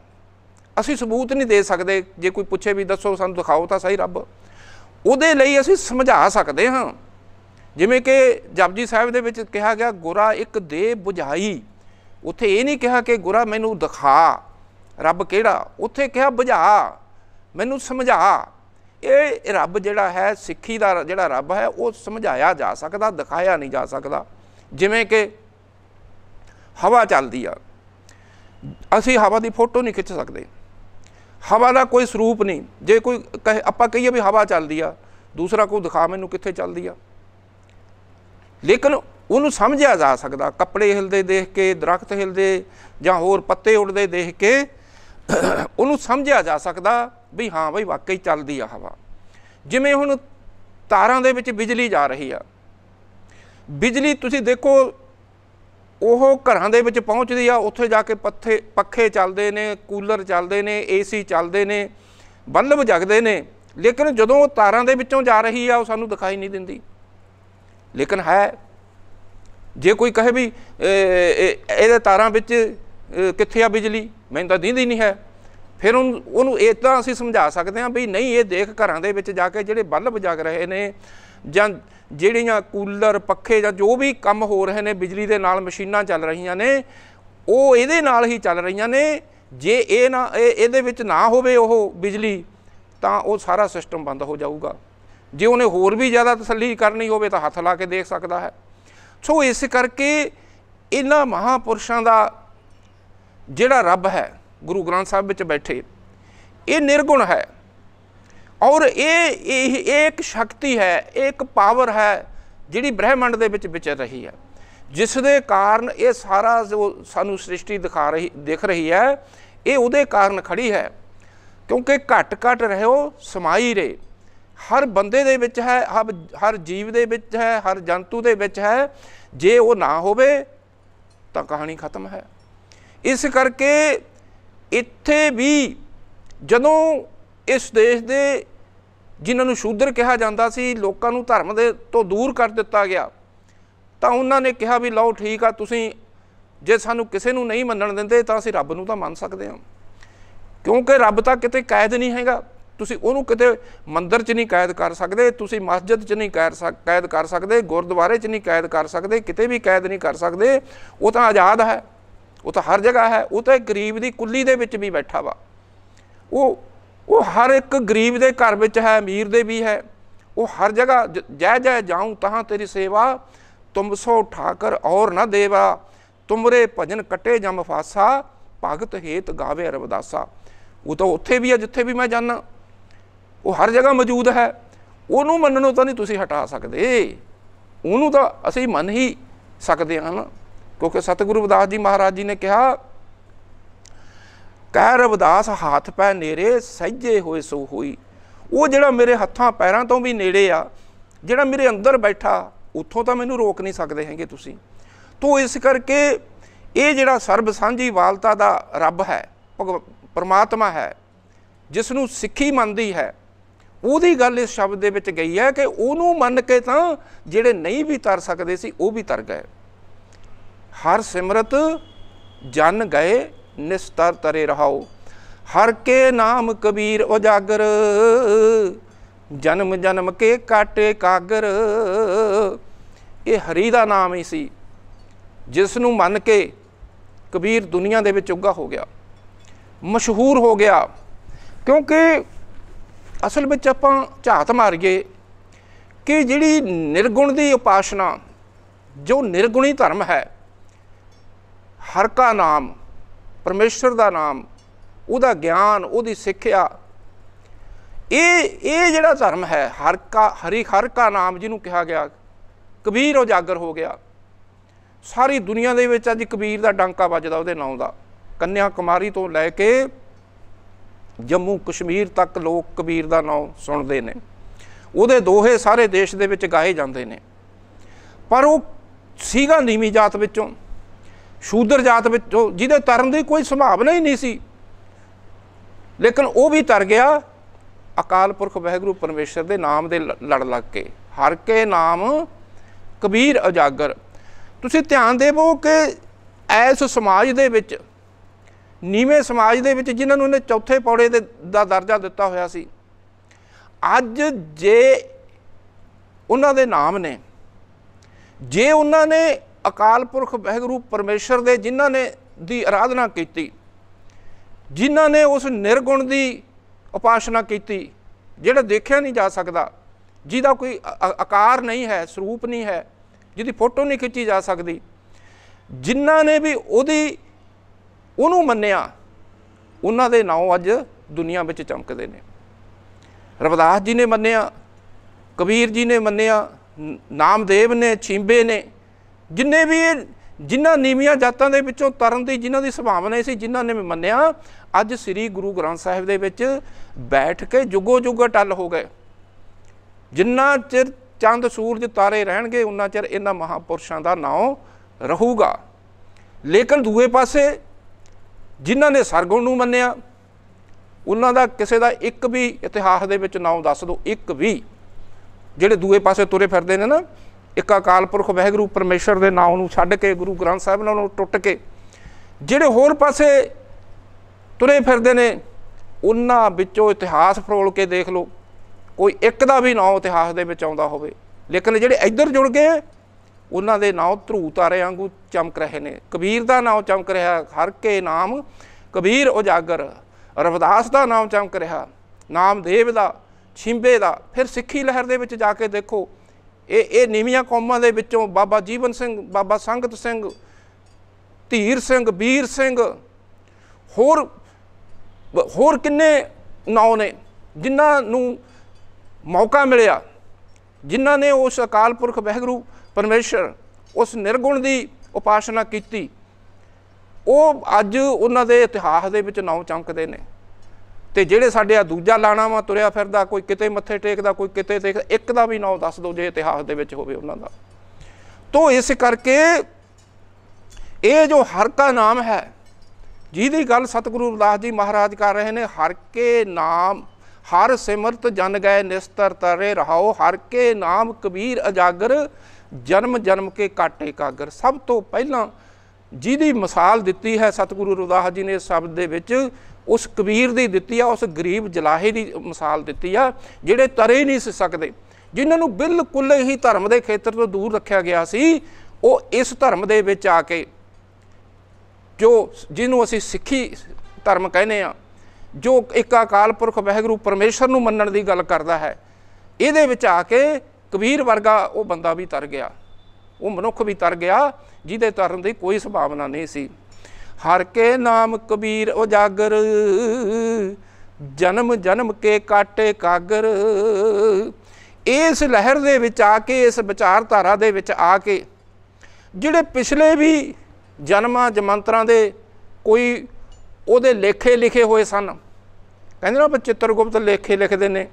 ਅਸੀਂ ਸਬੂਤ ਨਹੀਂ ਦੇ ਸਕਦੇ ਜੇ ਕੋਈ ਪੁੱਛੇ ਵੀ ਦੱਸੋ ਸਾਨੂੰ ਦਿਖਾਓ ਤਾਂ ਸਹੀ ਰੱਬ ਉਹਦੇ ਲਈ ਅਸੀਂ ਸਮਝਾ ਸਕਦੇ ਹਾਂ ਜਿਵੇਂ ਕਿ ਜਪਜੀ ਸਾਹਿਬ ਦੇ ਵਿੱਚ ਕਿਹਾ ਗਿਆ ਗੁਰਾ ਇੱਕ ਦੇ 부ਝਾਈ ਉੱਥੇ ਇਹ ਨਹੀਂ ਕਿਹਾ ਕਿ ਗੁਰਾ ਮੈਨੂੰ ਦਿਖਾ ਰੱਬ ਕਿਹੜਾ ਉੱਥੇ ਕਿਹਾ 부ਝਾ ਮੈਨੂੰ ਸਮਝਾ ਇਹ ਰੱਬ ਜਿਹੜਾ ਹੈ ਸਿੱਖੀ ਦਾ ਜਿਹੜਾ ਰੱਬ ਹੈ ਉਹ ਸਮਝਾਇਆ ਜਾ ਸਕਦਾ ਦਿਖਾਇਆ ਨਹੀਂ ਜਾ ਸਕਦਾ ਜਿਵੇਂ ਕਿ ਹਵਾ ਚੱਲਦੀ ਆ ਅਸੀਂ ਹਵਾ ਦੀ ਫੋਟੋ ਨਹੀਂ ਖਿੱਚ ਸਕਦੇ ਹਵਾ ਦਾ ਕੋਈ ਸਰੂਪ ਨਹੀਂ ਜੇ ਕੋਈ ਕਹੇ ਆਪਾਂ ਕਹੀਏ ਵੀ ਹਵਾ ਚੱਲਦੀ ਆ ਦੂਸਰਾ ਕੋਈ ਦਿਖਾ ਮੈਨੂੰ ਕਿੱਥੇ ਚੱਲਦੀ ਆ ਲੇਕਿਨ ਉਹਨੂੰ ਸਮਝਿਆ ਜਾ ਸਕਦਾ ਕੱਪੜੇ ਹਿਲਦੇ ਦੇਖ ਕੇ ਦਰਖਤ ਹਿਲਦੇ ਜਾਂ ਹੋਰ ਪੱਤੇ ਉੱਡਦੇ ਦੇਖ ਕੇ ਉਹਨੂੰ ਸਮਝਿਆ ਜਾ ਸਕਦਾ ਵੀ ਹਾਂ ਬਈ ਵਾਕਈ ਚੱਲਦੀ ਆ ਹਵਾ ਜਿਵੇਂ ਹੁਣ ਤਾਰਾਂ ਦੇ ਵਿੱਚ ਬਿਜਲੀ ਜਾ ਰਹੀ ਆ ਬਿਜਲੀ ਤੁਸੀਂ ਦੇਖੋ ਉਹ ਘਰਾਂ ਦੇ ਵਿੱਚ ਪਹੁੰਚਦੀ ਆ ਉੱਥੇ ਜਾ ਕੇ ਪੱਥੇ ਪੱਖੇ ਚੱਲਦੇ ਨੇ ਕੂਲਰ ਚੱਲਦੇ ਨੇ ਏਸੀ ਚੱਲਦੇ ਨੇ ਬੱਲਬ ਜਗਦੇ ਨੇ ਲੇਕਿਨ ਜਦੋਂ ਉਹ ਤਾਰਾਂ ਦੇ ਵਿੱਚੋਂ ਜਾ ਰਹੀ ਆ ਉਹ ਸਾਨੂੰ ਦਿਖਾਈ ਨਹੀਂ ਦਿੰਦੀ ਲੇਕਿਨ ਹੈ ਜੇ ਕੋਈ ਕਹੇ ਵੀ ਇਹਦੇ ਤਾਰਾਂ ਵਿੱਚ ਕਿੱਥੇ ਆ ਬਿਜਲੀ ਮੈਨੂੰ ਤਾਂ ਦਿੰਦੀ ਨਹੀਂ ਹੈ ਫਿਰ ਉਹਨੂੰ ਇਦਾਂ ਅਸੀਂ ਸਮਝਾ ਸਕਦੇ ਹਾਂ ਵੀ ਨਹੀਂ ਇਹ ਦੇਖ ਘਰਾਂ ਦੇ ਵਿੱਚ ਜਾ ਕੇ ਜਿਹੜੇ ਬੱਲਬ ਜਗ ਰਹੇ ਨੇ ਜਾਂ ਜਿਹੜੀਆਂ ਕੂਲਰ ਪੱਖੇ ਜਾਂ ਜੋ ਵੀ ਕੰਮ ਹੋ ਰਹੇ ਨੇ ਬਿਜਲੀ ਦੇ ਨਾਲ ਮਸ਼ੀਨਾਂ ਚੱਲ ਰਹੀਆਂ ਨੇ ਉਹ ਇਹਦੇ ਨਾਲ ਹੀ ਚੱਲ ਰਹੀਆਂ ਨੇ ਜੇ ਇਹ ਨਾ ਇਹਦੇ ਵਿੱਚ ਨਾ ਹੋਵੇ ਉਹ ਬਿਜਲੀ ਤਾਂ ਉਹ ਸਾਰਾ ਸਿਸਟਮ ਬੰਦ ਹੋ ਜਾਊਗਾ ਜੇ ਉਹਨੇ ਹੋਰ ਵੀ ਜ਼ਿਆਦਾ ਤਸੱਲੀ ਕਰਨੀ ਹੋਵੇ ਤਾਂ ਹੱਥ ਲਾ ਕੇ ਦੇਖ ਸਕਦਾ ਹੈ ਸੋ ਇਸ ਕਰਕੇ ਇਹਨਾਂ ਮਹਾਪੁਰਸ਼ਾਂ ਦਾ ਜਿਹੜਾ ਰੱਬ ਹੈ ਗੁਰੂ ਗ੍ਰੰਥ ਸਾਹਿਬ ਵਿੱਚ ਬੈਠੇ ਇਹ ਨਿਰਗੁਣ ਹੈ ਔਰ ਇਹ ਇਹ ਇੱਕ ਸ਼ਕਤੀ ਹੈ ਇੱਕ ਪਾਵਰ ਹੈ ਜਿਹੜੀ ਬ੍ਰਹਿਮੰਡ ਦੇ ਵਿੱਚ ਵਿਚਰ ਰਹੀ ਹੈ ਜਿਸ ਦੇ ਕਾਰਨ ਇਹ ਸਾਰਾ ਜੋ ਸਾਨੂੰ ਸ੍ਰਿਸ਼ਟੀ ਦਿਖਾ ਰਹੀ ਦਿਖ ਰਹੀ ਹੈ ਇਹ ਉਹਦੇ ਕਾਰਨ ਖੜੀ ਹੈ ਕਿਉਂਕਿ ਘਟ ਘਟ ਰਹੋ ਸਮਾਈ ਰੇ ਹਰ ਬੰਦੇ ਦੇ ਵਿੱਚ ਹੈ ਹਰ ਜੀਵ ਦੇ ਵਿੱਚ ਹੈ ਹਰ ਜੰਤੂ ਦੇ ਵਿੱਚ ਹੈ ਜੇ ਉਹ ਨਾ ਹੋਵੇ ਤਾਂ ਕਹਾਣੀ ਖਤਮ ਹੈ ਇਸ ਕਰਕੇ ਇੱਥੇ ਵੀ ਜਦੋਂ ਇਸ ਦੇਸ਼ ਦੇ ਜਿਨ੍ਹਾਂ ਨੂੰ ਸ਼ੂਦਰ ਕਿਹਾ ਜਾਂਦਾ ਸੀ ਲੋਕਾਂ ਨੂੰ ਧਰਮ ਦੇ ਤੋਂ ਦੂਰ ਕਰ ਦਿੱਤਾ ਗਿਆ ਤਾਂ ਉਹਨਾਂ ਨੇ ਕਿਹਾ ਵੀ ਲਓ ਠੀਕ ਆ ਤੁਸੀਂ ਜੇ ਸਾਨੂੰ ਕਿਸੇ ਨੂੰ ਨਹੀਂ ਮੰਨਣ ਦਿੰਦੇ ਤਾਂ ਅਸੀਂ ਰੱਬ ਨੂੰ ਤਾਂ ਮੰਨ ਸਕਦੇ ਹਾਂ ਕਿਉਂਕਿ ਰੱਬ ਤਾਂ ਕਿਤੇ ਕੈਦ ਨਹੀਂ ਹੈਗਾ ਤੁਸੀਂ ਉਹਨੂੰ ਕਿਤੇ ਮੰਦਰ 'ਚ ਨਹੀਂ ਕੈਦ ਕਰ ਸਕਦੇ ਤੁਸੀਂ ਮਸਜਿਦ 'ਚ ਨਹੀਂ ਕੈਦ ਕਰ ਸਕਦੇ ਗੁਰਦੁਆਰੇ 'ਚ ਨਹੀਂ ਕੈਦ ਕਰ ਸਕਦੇ ਕਿਤੇ ਵੀ ਕੈਦ ਨਹੀਂ ਕਰ ਸਕਦੇ ਉਹ ਤਾਂ ਆਜ਼ਾਦ ਹੈ ਉਹ ਤਾਂ ਹਰ ਜਗ੍ਹਾ ਹੈ ਉਹ ਤਾਂ ਗਰੀਬ ਦੀ ਕੁੱਲੀ ਦੇ ਵਿੱਚ ਵੀ ਬੈਠਾ ਵਾ ਉਹ ਉਹ ਹਰ ਇੱਕ ਗਰੀਬ ਦੇ ਘਰ ਵਿੱਚ ਹੈ ਅਮੀਰ ਦੇ ਵੀ ਹੈ ਉਹ ਹਰ ਜਗ੍ਹਾ ਜੈ ਜੈ ਜਾਉ ਤਹਾਂ ਤੇਰੀ ਸੇਵਾ ਤੁਮ ਸੋ ਠਾਕਰ ਔਰ ਨਾ ਦੇਵਾ ਤੁਮਰੇ ਭਜਨ ਕਟੇ ਜਮ ਫਾਸਾ ਭਗਤ ਹੇਤ ਗਾਵੇ ਰਵਦਾਸਾ ਉਹ ਤਾਂ ਉੱਥੇ ਵੀ ਹੈ ਜਿੱਥੇ ਵੀ ਮੈਂ ਜਾਣਾ ਉਹ ਹਰ ਜਗ੍ਹਾ ਮੌਜੂਦ ਹੈ ਉਹਨੂੰ ਮੰਨਣੋਂ ਤਾਂ ਨਹੀਂ ਤੁਸੀਂ ਹਟਾ ਸਕਦੇ ਉਹਨੂੰ ਤਾਂ ਅਸੀਂ ਮੰਨ ਹੀ ਸਕਦੇ ਹਾਂ ਕਿਉਂਕਿ ਸਤਿਗੁਰੂ ਬਦਾਸ ਜੀ ਮਹਾਰਾਜ ਜੀ ਨੇ ਕਿਹਾ ਕਹਿ ਰਬਦਾਸ ਹੱਥ ਪੈ ਨੇਰੇ ਸਹਿਜੇ ਹੋਏ ਸੋ ਹੋਈ ਉਹ ਜਿਹੜਾ ਮੇਰੇ ਹੱਥਾਂ ਪੈਰਾਂ ਤੋਂ ਵੀ ਨੇੜੇ ਆ ਜਿਹੜਾ ਮੇਰੇ ਅੰਦਰ ਬੈਠਾ ਉੱਥੋਂ ਤਾਂ ਮੈਨੂੰ ਰੋਕ ਨਹੀਂ ਸਕਦੇ ਹੈਗੇ ਤੁਸੀਂ ਤੋਂ ਇਸ ਕਰਕੇ ਇਹ ਜਿਹੜਾ ਸਰਬ ਸਾਂਝੀ ਵਾਲਤਾ ਦਾ ਰੱਬ ਹੈ ਪਰਮਾਤਮਾ ਹੈ ਜਿਸ ਨੂੰ ਸਿੱਖੀ ਮੰਨਦੀ ਹੈ ਉਹਦੀ ਗੱਲ ਇਸ ਸ਼ਬਦ ਦੇ ਵਿੱਚ ਗਈ ਹੈ ਕਿ ਉਹਨੂੰ ਮੰਨ ਕੇ ਤਾਂ ਜਿਹੜੇ ਨਹੀਂ ਵੀ ਤਰ ਸਕਦੇ ਸੀ ਉਹ ਵੀ ਤਰ ਗਏ ਹਰ ਸਿਮਰਤ ਜਨ ਗਏ ਨਿਸਤਰ ਤਰੇ ਰਹਾਓ ਹਰ ਕੇ ਨਾਮ ਕਬੀਰ ਉਜਾਗਰ ਜਨਮ ਜਨਮ ਕੇ ਕਾਟੇ ਕਾਗਰ ਇਹ ਹਰੀ ਦਾ ਨਾਮ ਹੀ ਸੀ ਜਿਸ ਨੂੰ ਮੰਨ ਕੇ ਕਬੀਰ ਦੁਨੀਆ ਦੇ ਵਿੱਚ ਉੱਗਾ ਹੋ ਗਿਆ ਮਸ਼ਹੂਰ ਹੋ ਗਿਆ ਕਿਉਂਕਿ ਅਸਲ ਵਿੱਚ ਆਪਾਂ ਝਾਤ ਮਾਰੀਏ ਕਿ ਜਿਹੜੀ ਨਿਰਗੁਣ ਦੀ ਉਪਾਸ਼ਨਾ ਜੋ ਨਿਰਗੁਣੀ ਧਰਮ ਹੈ ਹਰ ਕਾ ਨਾਮ ਪਰਮੇਸ਼ਰ ਦਾ ਨਾਮ ਉਹਦਾ ਗਿਆਨ ਉਹਦੀ ਸਿੱਖਿਆ ਇਹ ਇਹ ਜਿਹੜਾ ਧਰਮ ਹੈ ਹਰ ਕਾ ਹਰੀ ਹਰ ਕਾ ਨਾਮ ਜਿਹਨੂੰ ਕਿਹਾ ਗਿਆ ਕਬੀਰ ਉਜਾਗਰ ਹੋ ਗਿਆ ਸਾਰੀ ਦੁਨੀਆ ਦੇ ਵਿੱਚ ਅੱਜ ਕਬੀਰ ਦਾ ਡਾਂਕਾ ਵੱਜਦਾ ਉਹਦੇ ਨਾਮ ਦਾ ਕੰਨਿਆ ਕੁਮਾਰੀ ਤੋਂ ਲੈ ਕੇ ਜੰਮੂ ਕਸ਼ਮੀਰ ਤੱਕ ਲੋਕ ਕਬੀਰ ਦਾ ਨਾਮ ਸੁਣਦੇ ਨੇ ਉਹਦੇ ਦੋਹੇ ਸਾਰੇ ਦੇਸ਼ ਦੇ ਵਿੱਚ ਗਾਏ ਜਾਂਦੇ ਨੇ ਪਰ ਉਹ ਸੀਗਾ ਨੀਵੀਂ ਜਾਤ ਵਿੱਚੋਂ ਸ਼ੂਦਰ ਜਾਤ ਵਿੱਚੋਂ ਜਿਹਦੇ ਤਰਨ ਦੀ ਕੋਈ ਸੰਭਾਵਨਾ ਹੀ ਨਹੀਂ ਸੀ ਲੇਕਿਨ ਉਹ ਵੀ ਤਰ ਗਿਆ ਅਕਾਲ ਪੁਰਖ ਵਹਿਗੁਰੂ ਪਰਮੇਸ਼ਰ ਦੇ ਨਾਮ ਦੇ ਲੜ ਲੱਗ ਕੇ ਹਰ ਕੇ ਨਾਮ ਕਬੀਰ ਉਜਾਗਰ ਤੁਸੀਂ ਧਿਆਨ ਦੇਵੋ ਕਿ ਐਸ ਸਮਾਜ ਦੇ ਵਿੱਚ ਨੀਵੇਂ ਸਮਾਜ ਦੇ ਵਿੱਚ ਜਿਨ੍ਹਾਂ ਨੂੰ ਇਹਨੇ ਚੌਥੇ ਪੌੜੇ ਦੇ ਦਾ ਦਰਜਾ ਦਿੱਤਾ ਹੋਇਆ ਸੀ ਅੱਜ ਜੇ ਉਹਨਾਂ ਦੇ ਨਾਮ ਨੇ ਜੇ ਉਹਨਾਂ ਨੇ ਅਕਾਲ ਪੁਰਖ ਵਹਿਗੁਰੂ ਪਰਮੇਸ਼ਰ ਦੇ ਜਿਨ੍ਹਾਂ ਨੇ ਦੀ ਆਰਾਧਨਾ ਕੀਤੀ ਜਿਨ੍ਹਾਂ ਨੇ ਉਸ ਨਿਰਗੁਣ ਦੀ ਉਪਾਸਨਾ ਕੀਤੀ ਜਿਹੜਾ ਦੇਖਿਆ ਨਹੀਂ ਜਾ ਸਕਦਾ ਜਿਹਦਾ ਕੋਈ ਆਕਾਰ ਨਹੀਂ ਹੈ ਸਰੂਪ ਨਹੀਂ ਹੈ ਜਿਹਦੀ ਫੋਟੋ ਨਹੀਂ ਖਿੱਚੀ ਜਾ ਸਕਦੀ ਜਿਨ੍ਹਾਂ ਨੇ ਵੀ ਉਹਦੀ ਉਹਨੂੰ ਮੰਨਿਆ ਉਹਨਾਂ ਦੇ ਨਾਂ ਅੱਜ ਦੁਨੀਆ ਵਿੱਚ ਚਮਕਦੇ ਨੇ ਰਵਿਦਾਸ ਜੀ ਨੇ ਮੰਨਿਆ ਕਬੀਰ ਜੀ ਨੇ ਮੰਨਿਆ ਨਾਮਦੇਵ ਨੇ ਛਿੰਬੇ ਨੇ ਜਿੰਨੇ ਵੀ ਜਿਨ੍ਹਾਂ ਨੀਵੀਆਂ ਜਾਤਾਂ ਦੇ ਵਿੱਚੋਂ ਤਰਨ ਦੀ ਜਿਨ੍ਹਾਂ ਦੀ ਸੰਭਾਵਨਾ ਸੀ ਜਿਨ੍ਹਾਂ ਨੇ ਮੰਨਿਆ ਅੱਜ ਸ੍ਰੀ ਗੁਰੂ ਗ੍ਰੰਥ ਸਾਹਿਬ ਦੇ ਵਿੱਚ ਬੈਠ ਕੇ ਜੁਗੋ ਜੁਗ ਟੱਲ ਹੋ ਗਏ ਜਿੰਨਾ ਚਿਰ ਚੰਦ ਸੂਰਜ ਤਾਰੇ ਰਹਿਣਗੇ ਉਨਾ ਚਿਰ ਇਹਨਾਂ ਮਹਾਪੁਰਸ਼ਾਂ ਦਾ ਨਾਮ ਰਹੂਗਾ ਲੇਕਿਨ ਦੂਏ ਪਾਸੇ ਜਿਨ੍ਹਾਂ ਨੇ ਸਰਗੁਣ ਨੂੰ ਮੰਨਿਆ ਉਹਨਾਂ ਦਾ ਕਿਸੇ ਦਾ ਇੱਕ ਵੀ ਇਤਿਹਾਸ ਦੇ ਵਿੱਚ ਨਾਮ ਦੱਸ ਦਿਓ ਇੱਕ ਵੀ ਜਿਹੜੇ ਦੂਏ ਪਾਸੇ ਤੁਰੇ ਫਿਰਦੇ ਨੇ ਨਾ ਇੱਕ ਅਕਾਲ ਪੁਰਖ ਵਹਿਗੁਰੂ ਪਰਮੇਸ਼ਰ ਦੇ ਨਾਮ ਨੂੰ ਛੱਡ ਕੇ ਗੁਰੂ ਗ੍ਰੰਥ ਸਾਹਿਬ ਨਾਲ ਨੂੰ ਟੁੱਟ ਕੇ ਜਿਹੜੇ ਹੋਰ ਪਾਸੇ ਤੁਰੇ ਫਿਰਦੇ ਨੇ ਉਹਨਾਂ ਵਿੱਚੋਂ ਇਤਿਹਾਸ ਫਰੋਲ ਕੇ ਦੇਖ ਲਓ ਕੋਈ ਇੱਕ ਦਾ ਵੀ ਨਾਮ ਇਤਿਹਾਸ ਦੇ ਵਿੱਚ ਆਉਂਦਾ ਹੋਵੇ ਲੇਕਿਨ ਜਿਹੜੇ ਇੱਧਰ ਜੁੜ ਗਏ ਉਹਨਾਂ ਦੇ ਨਾਮ ਧਰੂ ਤਾਰੇ ਵਾਂਗੂ ਚਮਕ ਰਹੇ ਨੇ ਕਬੀਰ ਦਾ ਨਾਮ ਚਮਕ ਰਿਹਾ ਹਰ ਕੇ ਨਾਮ ਕਬੀਰ ਉਜਾਗਰ ਰਵਿਦਾਸ ਦਾ ਨਾਮ ਚਮਕ ਰਿਹਾ ਨਾਮਦੇਵ ਦਾ ਛਿੰਬੇ ਦਾ ਫਿਰ ਸਿੱਖੀ ਲਹਿਰ ਦੇ ਵਿੱਚ ਜਾ ਕੇ ਦੇਖੋ ਇਹ ਇਹ ਨੀਵੀਆਂ ਕੌਮਾਂ ਦੇ ਵਿੱਚੋਂ ਬਾਬਾ ਜੀਵਨ ਸਿੰਘ ਬਾਬਾ ਸੰਗਤ ਸਿੰਘ ਧੀਰ ਸਿੰਘ ਵੀਰ ਸਿੰਘ ਹੋਰ ਹੋਰ ਕਿੰਨੇ ਨਾਉ ਨੇ ਜਿਨ੍ਹਾਂ ਨੂੰ ਮੌਕਾ ਮਿਲਿਆ ਜਿਨ੍ਹਾਂ ਨੇ ਉਸ ਅਕਾਲ ਪੁਰਖ ਵਹਿਗੁਰੂ ਪਰਮੇਸ਼ਰ ਉਸ ਨਿਰਗੁਣ ਦੀ ਉਪਾਸਨਾ ਕੀਤੀ ਉਹ ਅੱਜ ਉਹਨਾਂ ਦੇ ਇਤਿਹਾਸ ਦੇ ਵਿੱਚ ਨਾਉ ਚਮਕਦੇ ਨੇ ਤੇ ਜਿਹੜੇ ਸਾਡੇ ਆ ਦੂਜਾ ਲਾਣਾ ਵਾ ਤੁਰਿਆ ਫਿਰਦਾ ਕੋਈ ਕਿਤੇ ਮੱਥੇ ਟੇਕਦਾ ਕੋਈ ਕਿਤੇ ਟੇਕ ਇੱਕ ਦਾ ਵੀ ਨਾਮ ਦੱਸ ਦਿਓ ਜੇ ਇਤਿਹਾਸ ਦੇ ਵਿੱਚ ਹੋਵੇ ਉਹਨਾਂ ਦਾ ਤੋਂ ਇਸ ਕਰਕੇ ਇਹ ਜੋ ਹਰ ਕਾ ਨਾਮ ਹੈ ਜਿਹਦੀ ਗੱਲ ਸਤਿਗੁਰੂ ਰਵਿਦਾਸ ਜੀ ਮਹਾਰਾਜ ਕਰ ਰਹੇ ਨੇ ਹਰ ਕੇ ਨਾਮ ਹਰ ਸਿਮਰਤ ਜਨ ਗਏ ਨਿਸਤਰ ਤਰੇ ਰਹਾਓ ਹਰ ਕੇ ਨਾਮ ਕਬੀਰ ਅਜਾਗਰ ਜਨਮ ਜਨਮ ਕੇ ਕਾਟੇ ਕਾਗਰ ਸਭ ਤੋਂ ਪਹਿਲਾਂ ਜਿਹਦੀ ਮਿਸਾਲ ਦਿੱਤੀ ਹੈ ਸਤਿਗੁਰੂ ਰਵਿਦਾਸ ਜੀ ਨੇ ਸ਼ਬਦ ਦੇ ਵਿੱਚ ਉਸ ਕਬੀਰ ਦੀ ਦਿੱਤੀ ਆ ਉਸ ਗਰੀਬ ਜਲਾਹੇ ਦੀ ਮਿਸਾਲ ਦਿੱਤੀ ਆ ਜਿਹੜੇ ਤਰੇ ਨਹੀਂ ਸੀ ਸਕਦੇ ਜਿਨ੍ਹਾਂ ਨੂੰ ਬਿਲਕੁਲ ਹੀ ਧਰਮ ਦੇ ਖੇਤਰ ਤੋਂ ਦੂਰ ਰੱਖਿਆ ਗਿਆ ਸੀ ਉਹ ਇਸ ਧਰਮ ਦੇ ਵਿੱਚ ਆ ਕੇ ਜੋ ਜਿਹਨੂੰ ਅਸੀਂ ਸਿੱਖੀ ਧਰਮ ਕਹਿੰਦੇ ਆ ਜੋ ਇੱਕ ਅਕਾਲ ਪੁਰਖ ਵਹਿਗੁਰੂ ਪਰਮੇਸ਼ਰ ਨੂੰ ਮੰਨਣ ਦੀ ਗੱਲ ਕਰਦਾ ਹੈ ਇਹਦੇ ਵਿੱਚ ਆ ਕੇ ਕਬੀਰ ਵਰਗਾ ਉਹ ਬੰਦਾ ਵੀ ਤਰ ਗਿਆ ਉਹ ਮਨੁੱਖ ਵੀ ਤਰ ਗਿਆ ਜਿਹਦੇ ਤਰਨ ਦੀ ਕੋਈ ਸੰਭਾਵਨਾ ਨਹੀਂ ਸੀ ਹਰ ਕੇ ਨਾਮ ਕਬੀਰ ਉਜਾਗਰ ਜਨਮ ਜਨਮ ਕੇ ਕਾਟੇ ਕਾਗਰ ਇਸ ਲਹਿਰ ਦੇ ਵਿੱਚ ਆ ਕੇ ਇਸ ਵਿਚਾਰਧਾਰਾ ਦੇ ਵਿੱਚ ਆ ਕੇ ਜਿਹੜੇ ਪਿਛਲੇ ਵੀ ਜਨਮਾਂ ਜਮੰਤਰਾਂ ਦੇ ਕੋਈ ਉਹਦੇ ਲੇਖੇ ਲਿਖੇ ਹੋਏ ਸਨ ਕਹਿੰਦੇ ਨਾ ਚਿੱਤਰਗੁਪਤ ਲੇਖੇ ਲਿਖਦੇ ਨੇ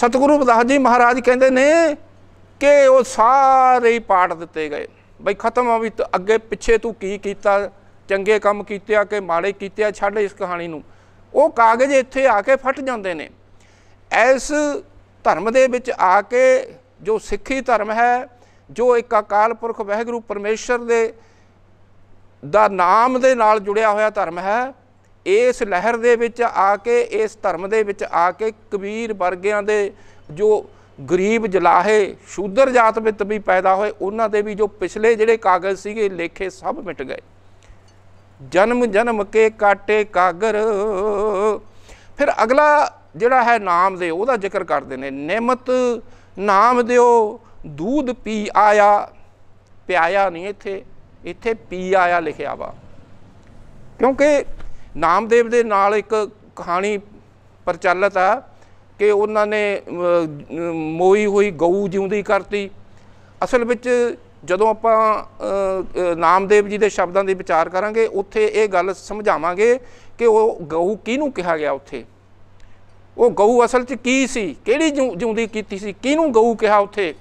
ਸਤਿਗੁਰੂ ਬਦਾਸ ਜੀ ਮਹਾਰਾਜ ਕਹਿੰਦੇ ਨੇ ਕਿ ਉਹ ਸਾਰੇ ਹੀ ਪਾੜ ਦਿੱਤੇ ਗਏ ਬਈ ਖਤਮ ਆ ਵੀ ਅੱਗੇ ਪਿੱਛੇ ਤੂੰ ਕੀ ਕੀਤਾ ਚੰਗੇ ਕੰਮ ਕੀਤੇ ਆ ਕਿ ਮਾੜੇ ਕੀਤੇ ਆ ਛੱਡ ਇਸ ਕਹਾਣੀ ਨੂੰ ਉਹ ਕਾਗਜ਼ ਇੱਥੇ ਆ ਕੇ ਫਟ ਜਾਂਦੇ ਨੇ ਇਸ ਧਰਮ ਦੇ ਵਿੱਚ ਆ ਕੇ ਜੋ ਸਿੱਖੀ ਧਰਮ ਹੈ ਜੋ ਇੱਕ ਅਕਾਲ ਪੁਰਖ ਵਹਿਗੁਰੂ ਪਰਮੇਸ਼ਰ ਦੇ ਦਾ ਨਾਮ ਦੇ ਨਾਲ ਜੁੜਿਆ ਹੋਇਆ ਧਰਮ ਹੈ ਇਸ ਲਹਿਰ ਦੇ ਵਿੱਚ ਆ ਕੇ ਇਸ ਧਰਮ ਦੇ ਵਿੱਚ ਆ ਕੇ ਕਬੀਰ ਵਰਗਿਆਂ ਦੇ ਜੋ ਗਰੀਬ ਜਲਾਹੇ ਸ਼ੂਦਰ ਜਾਤ ਵਿੱਚ ਵੀ ਪੈਦਾ ਹੋਏ ਉਹਨਾਂ ਦੇ ਵੀ ਜੋ ਪਿਛਲੇ ਜਿਹੜੇ ਕਾਗਜ਼ ਸੀਗੇ ਲੇਖੇ ਸਭ ਮਿਟ ਗਏ ਜਨਮ ਜਨਮ ਕੇ ਕਾਟੇ ਕਾਗਰ ਫਿਰ ਅਗਲਾ ਜਿਹੜਾ ਹੈ ਨਾਮ ਦੇ ਉਹਦਾ ਜ਼ਿਕਰ ਕਰਦੇ ਨੇ ਨਿਮਤ ਨਾਮ ਦਿਓ ਦੂਧ ਪੀ ਆਇਆ ਪਿਆਇਆ ਨਹੀਂ ਇੱਥੇ ਇੱਥੇ ਪੀ ਆਇਆ ਲਿਖਿਆ ਵਾ ਕਿਉਂਕਿ ਨਾਮਦੇਵ ਦੇ ਨਾਲ ਇੱਕ ਕਹਾਣੀ ਪ੍ਰਚਲਿਤ ਆ ਕਿ ਉਹਨਾਂ ਨੇ ਮੋਈ ਹੋਈ ਗਊ ਜਿਉਂਦੀ ਕਰਤੀ ਅਸਲ ਵਿੱਚ ਜਦੋਂ ਆਪਾਂ ਨਾਮਦੇਵ ਜੀ ਦੇ ਸ਼ਬਦਾਂ ਦੇ ਵਿਚਾਰ ਕਰਾਂਗੇ ਉੱਥੇ ਇਹ ਗੱਲ ਸਮਝਾਵਾਂਗੇ ਕਿ ਉਹ ਗਊ ਕਿਹਨੂੰ ਕਿਹਾ ਗਿਆ ਉੱਥੇ ਉਹ ਗਊ ਅਸਲ 'ਚ ਕੀ ਸੀ ਕਿਹੜੀ ਜਿਉਂਦੀ ਕੀਤੀ ਸੀ ਕਿਹਨੂੰ ਗਊ ਕਿਹਾ ਉੱਥੇ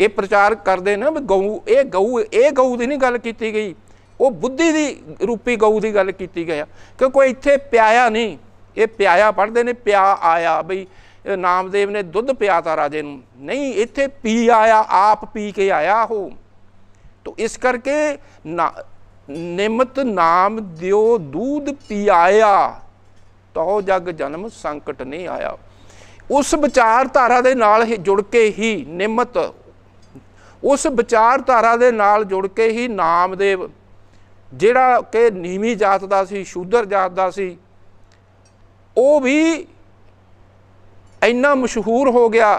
ਇਹ ਪ੍ਰਚਾਰ ਕਰਦੇ ਨੇ ਵੀ ਗਊ ਇਹ ਗਊ ਇਹ ਗਊ ਦੀ ਨਹੀਂ ਗੱਲ ਕੀਤੀ ਗਈ ਉਹ ਬੁੱਧੀ ਦੀ ਰੂਪੀ ਗਊ ਦੀ ਗੱਲ ਕੀਤੀ ਗਈ ਕਿਉਂਕਿ ਇੱਥੇ ਪਿਆਇਆ ਨਹੀਂ ਇਹ ਪਿਆਇਆ ਪੜਦੇ ਨੇ ਪਿਆ ਆਇਆ ਬਈ ਨਾਮਦੇਵ ਨੇ ਦੁੱਧ ਪਿਆਤਾ ਰਾਜੇ ਨੂੰ ਨਹੀਂ ਇੱਥੇ ਪੀ ਆਇਆ ਆਪ ਪੀ ਕੇ ਆਇਆ ਉਹ ਤੋ ਇਸ ਕਰਕੇ ਨਿਮਤ ਨਾਮ ਦਿਓ ਦੁੱਧ ਪੀ ਆਇਆ ਤੋ ਜਗ ਜਨਮ ਸੰਕਟ ਨਹੀਂ ਆਇਆ ਉਸ ਵਿਚਾਰਧਾਰਾ ਦੇ ਨਾਲ ਜੁੜ ਕੇ ਹੀ ਨਿਮਤ ਉਸ ਵਿਚਾਰਧਾਰਾ ਦੇ ਨਾਲ ਜੁੜ ਕੇ ਹੀ ਨਾਮਦੇਵ ਜਿਹੜਾ ਕਿ ਨੀਵੀਂ ਜਾਤ ਦਾ ਸੀ ਸ਼ੂਦਰ ਜਾਤ ਦਾ ਸੀ ਉਹ ਵੀ ਇੰਨਾ ਮਸ਼ਹੂਰ ਹੋ ਗਿਆ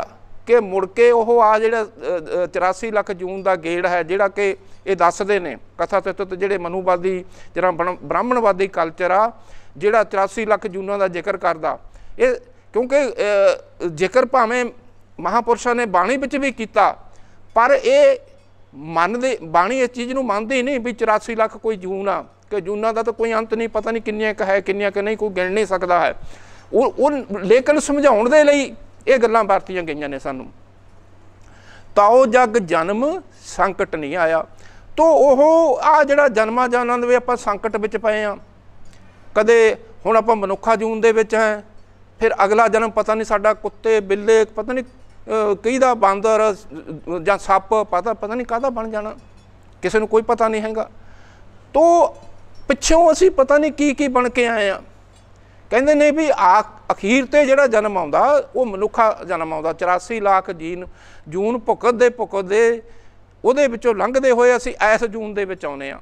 ਕਿ ਮੁੜ ਕੇ ਉਹ ਆ ਜਿਹੜਾ 83 ਲੱਖ ਜੂਨ ਦਾ ਗੇੜ ਹੈ ਜਿਹੜਾ ਕਿ ਇਹ ਦੱਸਦੇ ਨੇ ਕਥਾ ਤਤ ਜਿਹੜੇ ਮਨੂਵਾਦੀ ਜਿਹੜਾ ਬ੍ਰਾਹਮਣਵਾਦੀ ਕਲਚਰ ਆ ਜਿਹੜਾ 83 ਲੱਖ ਜੂਨਾਂ ਦਾ ਜ਼ਿਕਰ ਕਰਦਾ ਇਹ ਕਿਉਂਕਿ ਜ਼ਿਕਰ ਭਾਵੇਂ ਮਹਾਪੁਰਸ਼ਾਂ ਨੇ ਬਾਣੀ ਵਿੱਚ ਵੀ ਕੀਤਾ ਪਰ ਇਹ ਮੰਨਦੇ ਬਾਣੀ ਇਸ ਚੀਜ਼ ਨੂੰ ਮੰਨਦੀ ਨਹੀਂ ਵੀ 84 ਲੱਖ ਕੋਈ ਜੂਨ ਆ ਕਿ ਜੂਨਾਂ ਦਾ ਤਾਂ ਕੋਈ ਅੰਤ ਨਹੀਂ ਪਤਾ ਨਹੀਂ ਕਿੰਨੀਆਂ ਕ ਹੈ ਕਿੰਨੀਆਂ ਕ ਨਹੀਂ ਕੋਈ ਗਿਣ ਨਹੀਂ ਸਕਦਾ ਹੈ ਉਹ ਉਹ ਲੇਕਿਨ ਸਮਝਾਉਣ ਦੇ ਲਈ ਇਹ ਗੱਲਾਂ ਵਰਤੀਆਂ ਗਈਆਂ ਨੇ ਸਾਨੂੰ ਤਾਉ ਜਗ ਜਨਮ ਸੰਕਟ ਨਹੀਂ ਆਇਆ ਤੋ ਉਹ ਆ ਜਿਹੜਾ ਜਨਮਾਂ ਜਾਨਾਂ ਦੇ ਆਪਾਂ ਸੰਕਟ ਵਿੱਚ ਪਏ ਆ ਕਦੇ ਹੁਣ ਆਪਾਂ ਮਨੁੱਖਾ ਜੂਨ ਦੇ ਵਿੱਚ ਹੈ ਫਿਰ ਅਗਲਾ ਜਨਮ ਪਤਾ ਨਹੀਂ ਸਾਡਾ ਕੁੱਤੇ ਬਿੱਲੇ ਪਤਾ ਨਹੀਂ ਕਿਹਦਾ ਬਾਂਦਰ ਜਾਂ ਸੱਪ ਪਤਾ ਪਤਾ ਨਹੀਂ ਕਾਹਦਾ ਬਣ ਜਾਣਾ ਕਿਸੇ ਨੂੰ ਕੋਈ ਪਤਾ ਨਹੀਂ ਹੈਗਾ ਤੋ ਪਿੱਛੋਂ ਅਸੀਂ ਪਤਾ ਨਹੀਂ ਕੀ ਕੀ ਬਣ ਕੇ ਆਏ ਆ ਕਹਿੰਦੇ ਨੇ ਵੀ ਆ ਅਖੀਰ ਤੇ ਜਿਹੜਾ ਜਨਮ ਆਉਂਦਾ ਉਹ ਮਨੁੱਖਾ ਜਨਮ ਆਉਂਦਾ 84 ਲੱਖ ਜੀਨ ਜੂਨ ਭੁਕਤ ਦੇ ਭੁਗਤ ਦੇ ਉਹਦੇ ਵਿੱਚੋਂ ਲੰਘਦੇ ਹੋਏ ਅਸੀਂ ਐਸ ਜੂਨ ਦੇ ਵਿੱਚ ਆਉਨੇ ਆ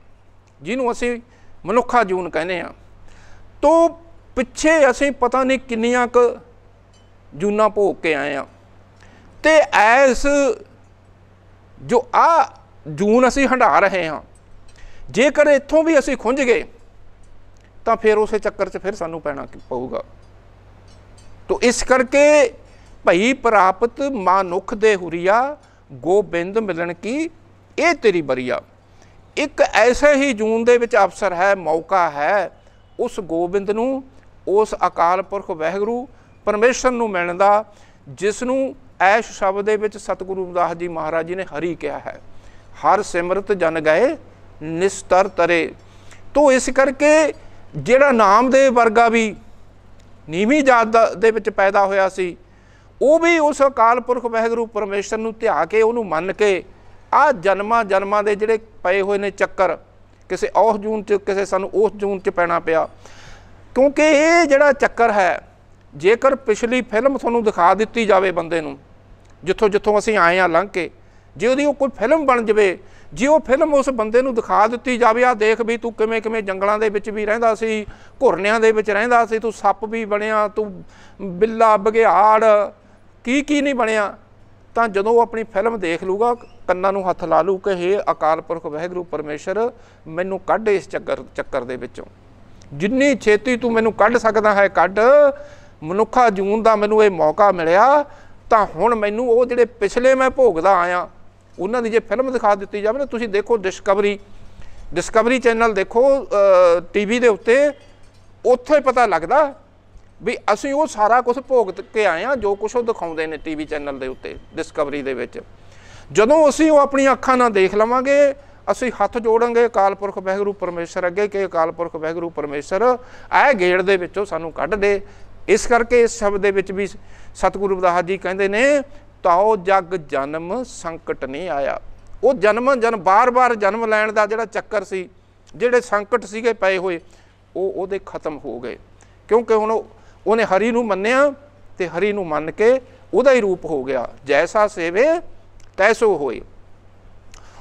ਜਿਹਨੂੰ ਅਸੀਂ ਮਨੁੱਖਾ ਜੂਨ ਕਹਿੰਦੇ ਆ ਤੋਂ ਪਿੱਛੇ ਅਸੀਂ ਪਤਾ ਨਹੀਂ ਕਿੰਨੀਆਂ ਕ ਜੂਨਾ ਭੋਗ ਕੇ ਆਏ ਆ ਤੇ ਐਸ ਜੋ ਆ ਜੂਨ ਅਸੀਂ ਹੰਡਾ ਰਹੇ ਹਾਂ ਜੇਕਰ ਇੱਥੋਂ ਵੀ ਅਸੀਂ ਖੁੰਝ ਗਏ ਤਾਂ ਫਿਰ ਉਸੇ ਚੱਕਰ 'ਚ ਫਿਰ ਸਾਨੂੰ ਪੈਣਾ ਪਊਗਾ ਤੋ ਇਸ ਕਰਕੇ ਭਈ ਪ੍ਰਾਪਤ ਮਾਨੁਖ ਦੇ ਹੁਰੀਆ ਗੋਬਿੰਦ ਮਿਲਣ ਕੀ ਇਹ ਤੇਰੀ ਬਰੀਆ ਇੱਕ ਐਸੇ ਹੀ ਜੂਨ ਦੇ ਵਿੱਚ ਅਫਸਰ ਹੈ ਮੌਕਾ ਹੈ ਉਸ ਗੋਬਿੰਦ ਨੂੰ ਉਸ ਅਕਾਲ ਪੁਰਖ ਵਹਿਗੁਰੂ ਪਰਮੇਸ਼ਰ ਨੂੰ ਮਿਲਣ ਦਾ ਜਿਸ ਨੂੰ ਐਸ਼ ਸ਼ਬਦ ਦੇ ਵਿੱਚ ਸਤਿਗੁਰੂ ਰਵਿਦਾਸ ਜੀ ਮਹਾਰਾਜ ਜੀ ਨੇ ਹਰੀ ਕਿਹਾ ਹੈ ਹਰ ਸਿਮਰਤ ਜਨ ਗਏ ਨਿਸਤਰ ਤਰੇ ਤੋਂ ਇਸ ਕਰਕੇ ਜਿਹੜਾ ਨਾਮਦੇਵ ਵਰਗਾ ਵੀ ਨੀਵੀਂ ਜਾਤ ਦੇ ਵਿੱਚ ਪੈਦਾ ਹੋਇਆ ਸੀ ਉਹ ਵੀ ਉਸ ਅਕਾਲ ਪੁਰਖ ਵਹਿਗੁਰੂ ਪਰਮੇਸ਼ਰ ਨੂੰ ਧਿਆ ਕੇ ਉਹਨੂੰ ਮੰਨ ਕੇ ਆ ਜਨਮਾਂ ਜਨਮਾਂ ਦੇ ਜਿਹੜੇ ਪਏ ਹੋਏ ਨੇ ਚੱਕਰ ਕਿਸੇ ਉਸ ਜੂਨ 'ਚ ਕਿਸੇ ਸਾਨੂੰ ਉਸ ਜੂਨ 'ਚ ਪੈਣਾ ਪਿਆ ਕਿਉਂਕਿ ਇਹ ਜਿਹੜਾ ਚੱਕਰ ਹੈ ਜੇਕਰ ਪਿਛਲੀ ਫਿਲਮ ਤੁਹਾਨੂੰ ਦਿਖਾ ਦਿੱਤੀ ਜਾਵੇ ਬੰਦੇ ਨੂੰ ਜਿੱਥੋਂ ਜਿੱਥੋਂ ਅਸੀਂ ਆਏ ਆ ਲੰਘ ਕੇ ਜੇ ਉਹਦੀ ਕੋਈ ਫਿਲਮ ਬਣ ਜਵੇ ਜੇ ਉਹ ਫਿਲਮ ਉਸ ਬੰਦੇ ਨੂੰ ਦਿਖਾ ਦਿੱਤੀ ਜਾਵੇ ਆ ਦੇਖ ਵੀ ਤੂੰ ਕਿਵੇਂ ਕਿਵੇਂ ਜੰਗਲਾਂ ਦੇ ਵਿੱਚ ਵੀ ਰਹਿੰਦਾ ਸੀ ਘੁਰਨਿਆਂ ਦੇ ਵਿੱਚ ਰਹਿੰਦਾ ਸੀ ਤੂੰ ਸੱਪ ਵੀ ਬਣਿਆ ਤੂੰ ਬਿੱਲਾ ਬਗਿਆੜ ਕੀ ਕੀ ਨਹੀਂ ਬਣਿਆ ਤਾਂ ਜਦੋਂ ਉਹ ਆਪਣੀ ਫਿਲਮ ਦੇਖ ਲੂਗਾ ਕੰਨਾਂ ਨੂੰ ਹੱਥ ਲਾ ਲੂ ਕਿ ਹੇ ਅਕਾਲ ਪੁਰਖ ਵਾਹਿਗੁਰੂ ਪਰਮੇਸ਼ਰ ਮੈਨੂੰ ਕੱਢ ਇਸ ਚੱਕਰ ਚੱਕਰ ਦੇ ਵਿੱਚੋਂ ਜਿੰਨੀ ਛੇਤੀ ਤੂੰ ਮੈਨੂੰ ਕੱਢ ਸਕਦਾ ਹੈ ਕੱਢ ਮਨੁੱਖਾ ਜੂਨ ਦਾ ਮੈਨੂੰ ਇਹ ਮੌਕਾ ਮਿਲਿਆ ਤਾਂ ਹੁਣ ਮੈਨੂੰ ਉਹ ਜਿਹੜੇ ਪਿਛਲੇ ਮੈਂ ਭੋਗਦਾ ਆਇਆ ਉਹਨਾਂ ਦੀ ਜੇ ਫਿਲਮ ਦਿਖਾ ਦਿੱਤੀ ਜਾਵੇ ਨਾ ਤੁਸੀਂ ਦੇਖੋ ਡਿਸਕਵਰੀ ਡਿਸਕਵਰੀ ਚੈਨਲ ਦੇਖੋ ਟੀਵੀ ਦੇ ਉੱਤੇ ਉੱਥੇ ਪਤਾ ਲੱਗਦਾ ਵੀ ਅਸੀਂ ਉਹ ਸਾਰਾ ਕੁਝ ਭੋਗ ਕੇ ਆਏ ਆ ਜੋ ਕੁਝ ਉਹ ਦਿਖਾਉਂਦੇ ਨੇ ਟੀਵੀ ਚੈਨਲ ਦੇ ਉੱਤੇ ਡਿਸਕਵਰੀ ਦੇ ਵਿੱਚ ਜਦੋਂ ਅਸੀਂ ਉਹ ਆਪਣੀਆਂ ਅੱਖਾਂ ਨਾਲ ਦੇਖ ਲਵਾਂਗੇ ਅਸੀਂ ਹੱਥ ਜੋੜਾਂਗੇ ਅਕਾਲ ਪੁਰਖ ਵਹਿਗੁਰੂ ਪਰਮੇਸ਼ਰ ਅੱਗੇ ਕਿ ਅਕਾਲ ਪੁਰਖ ਵਹਿਗੁਰੂ ਪਰਮੇਸ਼ਰ ਇਹ ਗੇੜ ਦੇ ਵਿੱਚੋਂ ਸਾਨੂੰ ਕੱਢ ਦੇ ਇਸ ਕਰਕੇ ਇਸ ਸ਼ਬਦ ਦੇ ਵਿੱਚ ਵੀ ਸਤਿਗੁਰੂ ਰਵਿਦਾਸ ਜੀ ਕਹਿੰਦੇ ਨੇ ਤਉ ਜਗ ਜਨਮ ਸੰਕਟ ਨਹੀਂ ਆਇਆ ਉਹ ਜਨਮ ਜਨ ਬਾਰ-ਬਾਰ ਜਨਮ ਲੈਣ ਦਾ ਜਿਹੜਾ ਚੱਕਰ ਸੀ ਜਿਹੜੇ ਸੰਕਟ ਸੀਗੇ ਪਏ ਹੋਏ ਉਹ ਉਹਦੇ ਖਤਮ ਹੋ ਗਏ ਕਿਉਂਕਿ ਹੁਣ ਉਹਨੇ ਹਰੀ ਨੂੰ ਮੰਨਿਆ ਤੇ ਹਰੀ ਨੂੰ ਮੰਨ ਕੇ ਉਹਦਾ ਹੀ ਰੂਪ ਹੋ ਗਿਆ ਜੈਸਾ ਸੇਵੇ ਤੈਸੋ ਹੋਏ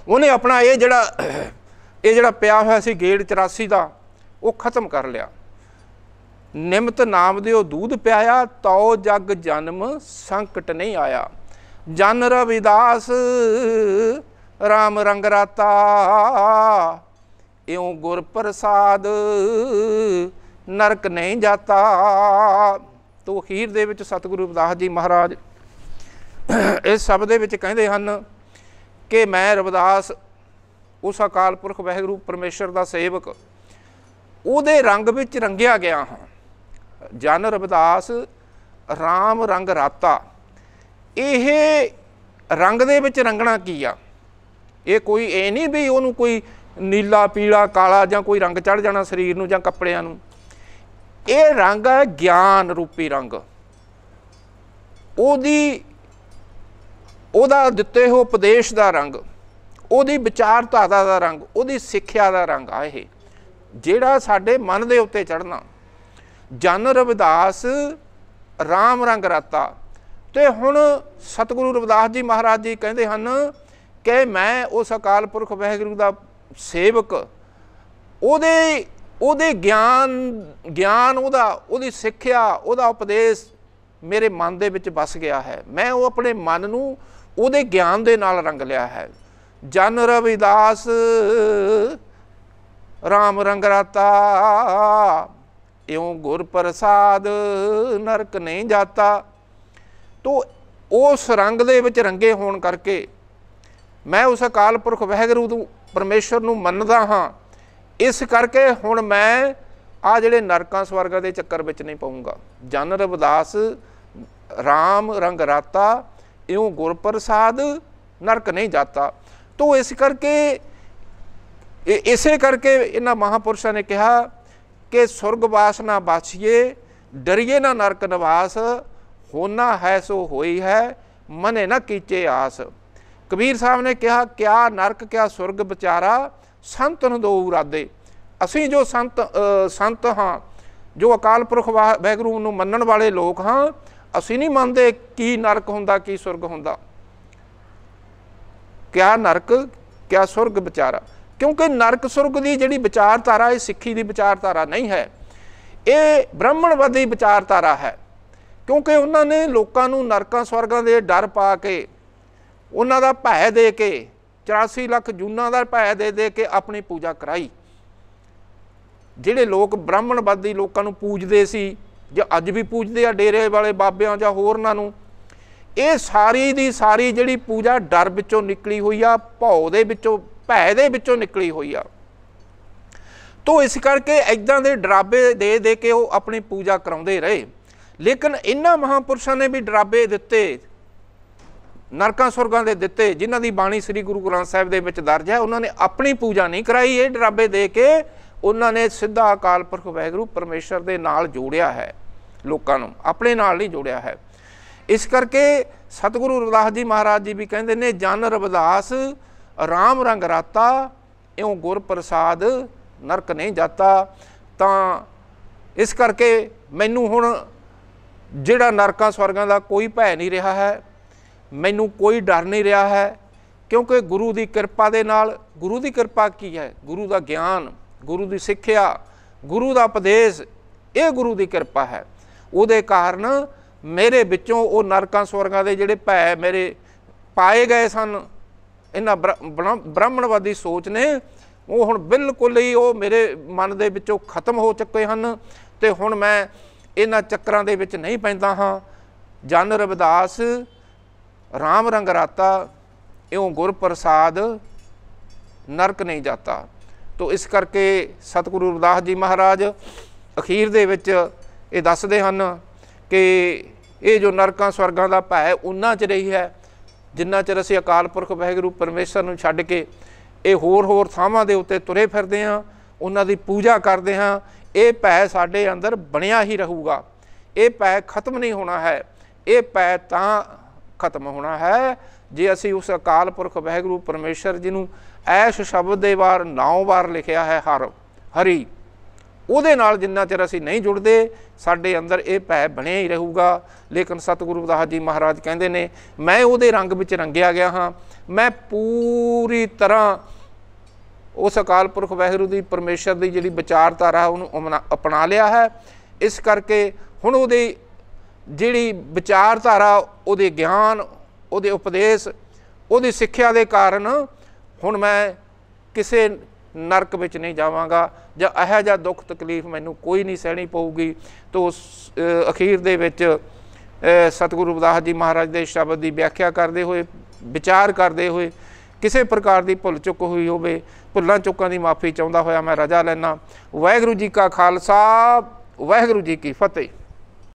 ਉਹਨੇ ਆਪਣਾ ਇਹ ਜਿਹੜਾ ਇਹ ਜਿਹੜਾ ਪਿਆ ਹੋਇਆ ਸੀ ਗੇੜ 84 ਦਾ ਉਹ ਖਤਮ ਕਰ ਲਿਆ ਨਿਮਤ ਨਾਮ ਦੇ ਉਹ ਦੁੱਧ ਪਿਆਇਆ ਤਉ ਜਗ ਜਨਮ ਸੰਕਟ ਨਹੀਂ ਆਇਆ ਜਨ ਰਵਿਦਾਸ RAM ਰੰਗ ਰਾਤਾ ਇਉਂ ਗੁਰ ਪ੍ਰਸਾਦ ਨਰਕ ਨਹੀਂ ਜਾਤਾ ਤੋ ਅਖੀਰ ਦੇ ਵਿੱਚ ਸਤਿਗੁਰੂ ਰਵਿਦਾਸ ਜੀ ਮਹਾਰਾਜ ਇਸ ਸ਼ਬਦ ਦੇ ਵਿੱਚ ਕਹਿੰਦੇ ਹਨ ਕਿ ਮੈਂ ਰਵਿਦਾਸ ਉਸ ਅਕਾਲ ਪੁਰਖ ਵਹਿਗੁਰੂ ਪਰਮੇਸ਼ਰ ਦਾ ਸੇਵਕ ਉਹਦੇ ਰੰਗ ਵਿੱਚ ਰੰਗਿਆ ਗਿਆ ਹਾਂ ਜਨ ਰਵਿਦਾਸ RAM ਰੰਗ ਰਾਤਾ ਇਹ ਰੰਗ ਦੇ ਵਿੱਚ ਰੰਗਣਾ ਕੀ ਆ ਇਹ ਕੋਈ ਇਹ ਨਹੀਂ ਵੀ ਉਹਨੂੰ ਕੋਈ ਨੀਲਾ ਪੀਲਾ ਕਾਲਾ ਜਾਂ ਕੋਈ ਰੰਗ ਚੜ ਜਾਣਾ ਸਰੀਰ ਨੂੰ ਜਾਂ ਕੱਪੜਿਆਂ ਨੂੰ ਇਹ ਰੰਗ ਹੈ ਗਿਆਨ ਰੂਪੀ ਰੰਗ ਉਹਦੀ ਉਹਦਾ ਦਿੱਤੇ ਹੋ ਉਪਦੇਸ਼ ਦਾ ਰੰਗ ਉਹਦੀ ਵਿਚਾਰਧਾਰਾ ਦਾ ਰੰਗ ਉਹਦੀ ਸਿੱਖਿਆ ਦਾ ਰੰਗ ਆ ਇਹ ਜਿਹੜਾ ਸਾਡੇ ਮਨ ਦੇ ਉੱਤੇ ਚੜਨਾ ਜਨ ਰਵਿਦਾਸ RAM ਰੰਗ ਰਾਤਾ ਤੇ ਹੁਣ ਸਤਿਗੁਰੂ ਰਵਿਦਾਸ ਜੀ ਮਹਾਰਾਜ ਜੀ ਕਹਿੰਦੇ ਹਨ ਕਿ ਮੈਂ ਉਸ ਅਕਾਲ ਪੁਰਖ ਵਹਿਗੁਰੂ ਦਾ ਸੇਵਕ ਉਹਦੇ ਉਹਦੇ ਗਿਆਨ ਗਿਆਨ ਉਹਦਾ ਉਹਦੀ ਸਿੱਖਿਆ ਉਹਦਾ ਉਪਦੇਸ਼ ਮੇਰੇ ਮਨ ਦੇ ਵਿੱਚ ਵਸ ਗਿਆ ਹੈ ਮੈਂ ਉਹ ਆਪਣੇ ਮਨ ਨੂੰ ਉਹਦੇ ਗਿਆਨ ਦੇ ਨਾਲ ਰੰਗ ਲਿਆ ਹੈ ਜਨ ਰਵਿਦਾਸ RAM ਰੰਗ ਰਾਤਾ ਇਉਂ ਗੁਰ ਪ੍ਰਸਾਦ ਨਰਕ ਨਹੀਂ ਜਾਤਾ ਤੋ ਉਸ ਰੰਗ ਦੇ ਵਿੱਚ ਰੰਗੇ ਹੋਣ ਕਰਕੇ ਮੈਂ ਉਸ ਅਕਾਲ ਪੁਰਖ ਵਹਿਗੁਰੂ ਨੂੰ ਪਰਮੇਸ਼ਰ ਨੂੰ ਮੰਨਦਾ ਹਾਂ ਇਸ ਕਰਕੇ ਹੁਣ ਮੈਂ ਆ ਜਿਹੜੇ ਨਰਕਾਂ ਸਵਰਗਾਂ ਦੇ ਚੱਕਰ ਵਿੱਚ ਨਹੀਂ ਪਾਉਂਗਾ ਜਨ ਰਵਦਾਸ RAM ਰੰਗ ਰਾਤਾ ਇਉਂ ਗੁਰ ਪ੍ਰਸਾਦ ਨਰਕ ਨਹੀਂ ਜਾਂਦਾ ਤੋ ਇਸ ਕਰਕੇ ਇਸੇ ਕਰਕੇ ਇਹਨਾਂ ਮਹਾਪੁਰਸ਼ਾਂ ਨੇ ਕਿਹਾ ਕਿ ਸੁਰਗ ਵਾਸਨਾ ਬਾਛੀਏ ਡਰੀਏ ਨਾ ਨਰਕ ਨਿਵਾਸ ਹੋਨਾ ਹੈ ਸੋ ਹੋਈ ਹੈ ਮਨੇ ਨਾ ਕੀਚੇ ਆਸ ਕਬੀਰ ਸਾਹਿਬ ਨੇ ਕਿਹਾ ਕਿਆ ਨਰਕ ਕਿਆ ਸੁਰਗ ਵਿਚਾਰਾ ਸੰਤ ਨੂੰ ਦੋ ਉਰਾਦੇ ਅਸੀਂ ਜੋ ਸੰਤ ਸੰਤ ਹਾਂ ਜੋ ਅਕਾਲ ਪੁਰਖ ਵੈਗਰੂ ਨੂੰ ਮੰਨਣ ਵਾਲੇ ਲੋਕ ਹਾਂ ਅਸੀਂ ਨਹੀਂ ਮੰਨਦੇ ਕੀ ਨਰਕ ਹੁੰਦਾ ਕੀ ਸੁਰਗ ਹੁੰਦਾ ਕਿਆ ਨਰਕ ਕਿਆ ਸੁਰਗ ਵਿਚਾਰਾ ਕਿਉਂਕਿ ਨਰਕ ਸੁਰਗ ਦੀ ਜਿਹੜੀ ਵਿਚਾਰਧਾਰਾ ਇਹ ਸਿੱਖੀ ਦੀ ਵਿਚਾਰਧਾਰਾ ਨਹੀਂ ਹੈ ਇਹ ਬ੍ਰਾਹਮਣਵਾਦੀ ਵਿਚਾਰਧਾਰਾ ਹੈ ਕਿਉਂਕਿ ਉਹਨਾਂ ਨੇ ਲੋਕਾਂ ਨੂੰ ਨਰਕਾਂ ਸਵਰਗਾਂ ਦੇ ਡਰ ਪਾ ਕੇ ਉਹਨਾਂ ਦਾ ਭੈ ਦੇ ਕੇ 84 ਲੱਖ ਜੂਨਾਂ ਦਾ ਭੈ ਦੇ ਦੇ ਕੇ ਆਪਣੀ ਪੂਜਾ ਕਰਾਈ ਜਿਹੜੇ ਲੋਕ ਬ੍ਰਾਹਮਣਵਾਦੀ ਲੋਕਾਂ ਨੂੰ ਪੂਜਦੇ ਸੀ ਜੋ ਅੱਜ ਵੀ ਪੂਜਦੇ ਆ ਡੇਰੇ ਵਾਲੇ ਬਾਬਿਆਂ ਜਾਂ ਹੋਰਨਾਂ ਨੂੰ ਇਹ ਸਾਰੀ ਦੀ ਸਾਰੀ ਜਿਹੜੀ ਪੂਜਾ ਡਰ ਵਿੱਚੋਂ ਨਿਕਲੀ ਹੋਈ ਆ ਭੌ ਦੇ ਵਿੱਚੋਂ ਭੈ ਦੇ ਵਿੱਚੋਂ ਨਿਕਲੀ ਹੋਈ ਆ ਤੋਂ ਇਸ ਕਰਕੇ ਐਦਾਂ ਦੇ ਡਰਾਬੇ ਦੇ ਦੇ ਕੇ ਉਹ ਆਪਣੀ ਪੂਜਾ ਕਰਾਉਂਦੇ ਰਹੇ ਲੇਕਿਨ ਇਹਨਾਂ ਮਹਾਪੁਰਸ਼ਾਂ ਨੇ ਵੀ ਡਰਾਬੇ ਦਿੱਤੇ ਨਰਕਾਂ ਸੁਰਗਾਂ ਦੇ ਦਿੱਤੇ ਜਿਨ੍ਹਾਂ ਦੀ ਬਾਣੀ ਸ੍ਰੀ ਗੁਰੂ ਗ੍ਰੰਥ ਸਾਹਿਬ ਦੇ ਵਿੱਚ ਦਰਜ ਹੈ ਉਹਨਾਂ ਨੇ ਆਪਣੀ ਪੂਜਾ ਨਹੀਂ ਕਰਾਈ ਇਹ ਡਰਾਬੇ ਦੇ ਕੇ ਉਹਨਾਂ ਨੇ ਸਿੱਧਾ ਅਕਾਲ ਪੁਰਖ ਵੈਗਰੂ ਪਰਮੇਸ਼ਰ ਦੇ ਨਾਲ ਜੋੜਿਆ ਹੈ ਲੋਕਾਂ ਨੂੰ ਆਪਣੇ ਨਾਲ ਨਹੀਂ ਜੋੜਿਆ ਹੈ ਇਸ ਕਰਕੇ ਸਤਿਗੁਰੂ ਰਵਿਦਾਸ ਜੀ ਮਹਾਰਾਜ ਜੀ ਵੀ ਕਹਿੰਦੇ ਨੇ ਜਨ ਰਵਿਦਾਸ ਰਾਮ ਰੰਗ ਰਾਤਾ ਇਉ ਗੁਰ ਪ੍ਰਸਾਦ ਨਰਕ ਨਹੀਂ ਜਾਂਦਾ ਤਾਂ ਇਸ ਕਰਕੇ ਮੈਨੂੰ ਹੁਣ ਜਿਹੜਾ ਨਰਕਾਂ ਸਵਰਗਾਂ ਦਾ ਕੋਈ ਭੈ ਨਹੀਂ ਰਿਹਾ ਹੈ ਮੈਨੂੰ ਕੋਈ ਡਰ ਨਹੀਂ ਰਿਹਾ ਹੈ ਕਿਉਂਕਿ ਗੁਰੂ ਦੀ ਕਿਰਪਾ ਦੇ ਨਾਲ ਗੁਰੂ ਦੀ ਕਿਰਪਾ ਕੀ ਹੈ ਗੁਰੂ ਦਾ ਗਿਆਨ ਗੁਰੂ ਦੀ ਸਿੱਖਿਆ ਗੁਰੂ ਦਾ ਉਪਦੇਸ਼ ਇਹ ਗੁਰੂ ਦੀ ਕਿਰਪਾ ਹੈ ਉਹਦੇ ਕਾਰਨ ਮੇਰੇ ਵਿੱਚੋਂ ਉਹ ਨਰਕਾਂ ਸਵਰਗਾਂ ਦੇ ਜਿਹੜੇ ਭੈ ਮੇਰੇ ਪਾਏ ਗਏ ਸਨ ਇਹਨਾਂ ਬ੍ਰਾਹਮਣਵਾਦੀ ਸੋਚ ਨੇ ਉਹ ਹੁਣ ਬਿਲਕੁਲ ਹੀ ਉਹ ਮੇਰੇ ਮਨ ਦੇ ਵਿੱਚੋਂ ਖਤਮ ਹੋ ਚੁੱਕੇ ਹਨ ਤੇ ਹੁਣ ਮੈਂ ਇਹਨਾਂ ਚੱਕਰਾਂ ਦੇ ਵਿੱਚ ਨਹੀਂ ਪੈਂਦਾ ਹਾਂ ਜਨ ਰਵਿਦਾਸ RAM ਰੰਗ ਰਾਤਾ ਇਉਂ ਗੁਰ ਪ੍ਰਸਾਦ ਨਰਕ ਨਹੀਂ ਜਾਂਦਾ ਤੋਂ ਇਸ ਕਰਕੇ ਸਤਿਗੁਰੂ ਰਵਿਦਾਸ ਜੀ ਮਹਾਰਾਜ ਅਖੀਰ ਦੇ ਵਿੱਚ ਇਹ ਦੱਸਦੇ ਹਨ ਕਿ ਇਹ ਜੋ ਨਰਕਾਂ ਸਵਰਗਾਂ ਦਾ ਭੈ ਉਹਨਾਂ 'ਚ ਰਹੀ ਹੈ ਜਿੰਨਾ ਚਿਰ ਅਸੀਂ ਅਕਾਲ ਪੁਰਖ ਵਾਹਿਗੁਰੂ ਪਰਮੇਸ਼ਰ ਨੂੰ ਛੱਡ ਕੇ ਇਹ ਹੋਰ ਹੋਰ ਥਾਵਾਂ ਦੇ ਉੱਤੇ ਤੁਰੇ ਫਿਰਦੇ ਹਾਂ ਉਹਨਾਂ ਦੀ ਪੂਜਾ ਕਰਦੇ ਹਾਂ ਇਹ ਭੈ ਸਾਡੇ ਅੰਦਰ ਬਣਿਆ ਹੀ ਰਹੂਗਾ ਇਹ ਭੈ ਖਤਮ ਨਹੀਂ ਹੋਣਾ ਹੈ ਇਹ ਭੈ ਤਾਂ ਖਤਮ ਹੋਣਾ ਹੈ ਜੇ ਅਸੀਂ ਉਸ ਅਕਾਲ ਪੁਰਖ ਵਹਿਗੁਰੂ ਪਰਮੇਸ਼ਰ ਜੀ ਨੂੰ ਐਸ਼ ਸ਼ਬਦ ਦੇ ਵਾਰ ਨੌ ਵਾਰ ਲਿਖਿਆ ਹੈ ਹਰ ਹਰੀ ਉਹਦੇ ਨਾਲ ਜਿੰਨਾ ਚਿਰ ਅਸੀਂ ਨਹੀਂ ਜੁੜਦੇ ਸਾਡੇ ਅੰਦਰ ਇਹ ਭੈ ਬਣਿਆ ਹੀ ਰਹੂਗਾ ਲੇਕਿਨ ਸਤਿਗੁਰੂ ਦਾਸ ਜੀ ਮਹਾਰਾਜ ਕਹਿੰਦੇ ਨੇ ਮੈਂ ਉਹਦੇ ਰੰਗ ਵਿੱਚ ਰੰਗਿਆ ਗਿਆ ਹਾਂ ਮੈਂ ਪੂਰੀ ਤਰ੍ਹਾਂ ਉਸ ਅਕਾਲ ਪੁਰਖ ਵਾਹਿਗੁਰੂ ਦੀ ਪਰਮੇਸ਼ਰ ਦੀ ਜਿਹੜੀ ਵਿਚਾਰਧਾਰਾ ਉਹਨੂੰ ਅਪਣਾ ਲਿਆ ਹੈ ਇਸ ਕਰਕੇ ਹੁਣ ਉਹਦੀ ਜਿਹੜੀ ਵਿਚਾਰਧਾਰਾ ਉਹਦੇ ਗਿਆਨ ਉਹਦੇ ਉਪਦੇਸ਼ ਉਹਦੀ ਸਿੱਖਿਆ ਦੇ ਕਾਰਨ ਹੁਣ ਮੈਂ ਕਿਸੇ ਨਰਕ ਵਿੱਚ ਨਹੀਂ ਜਾਵਾਂਗਾ ਜਾਂ ਇਹੋ ਜਿਹਾ ਦੁੱਖ ਤਕਲੀਫ ਮੈਨੂੰ ਕੋਈ ਨਹੀਂ ਸਹਿਣੀ ਪਊਗੀ ਤੋਂ ਅਖੀਰ ਦੇ ਵਿੱਚ ਸਤਿਗੁਰੂ ਰਵਿਦਾਸ ਜੀ ਮਹਾਰਾਜ ਦੇ ਸ਼ਬਦ ਦੀ ਵਿਆਖਿਆ ਕਰਦੇ ਹੋਏ ਵਿਚਾਰ ਕਰਦੇ ਹੋਏ ਕਿਸੇ ਪ੍ਰਕਾਰ ਦੀ ਭੁੱਲ ਚੁੱਕ ਹੋਈ ਹੋਵੇ ਭੁੱਲਾਂ ਚੁੱਕਾਂ ਦੀ ਮਾਫੀ ਚਾਹੁੰਦਾ ਹੋਇਆ ਮੈਂ ਰਜਾ ਲੈਣਾ ਵਾਹਿਗੁਰੂ ਜੀ ਕਾ ਖਾਲਸਾ ਵਾਹਿਗੁਰੂ ਜੀ ਕੀ ਫਤਿਹ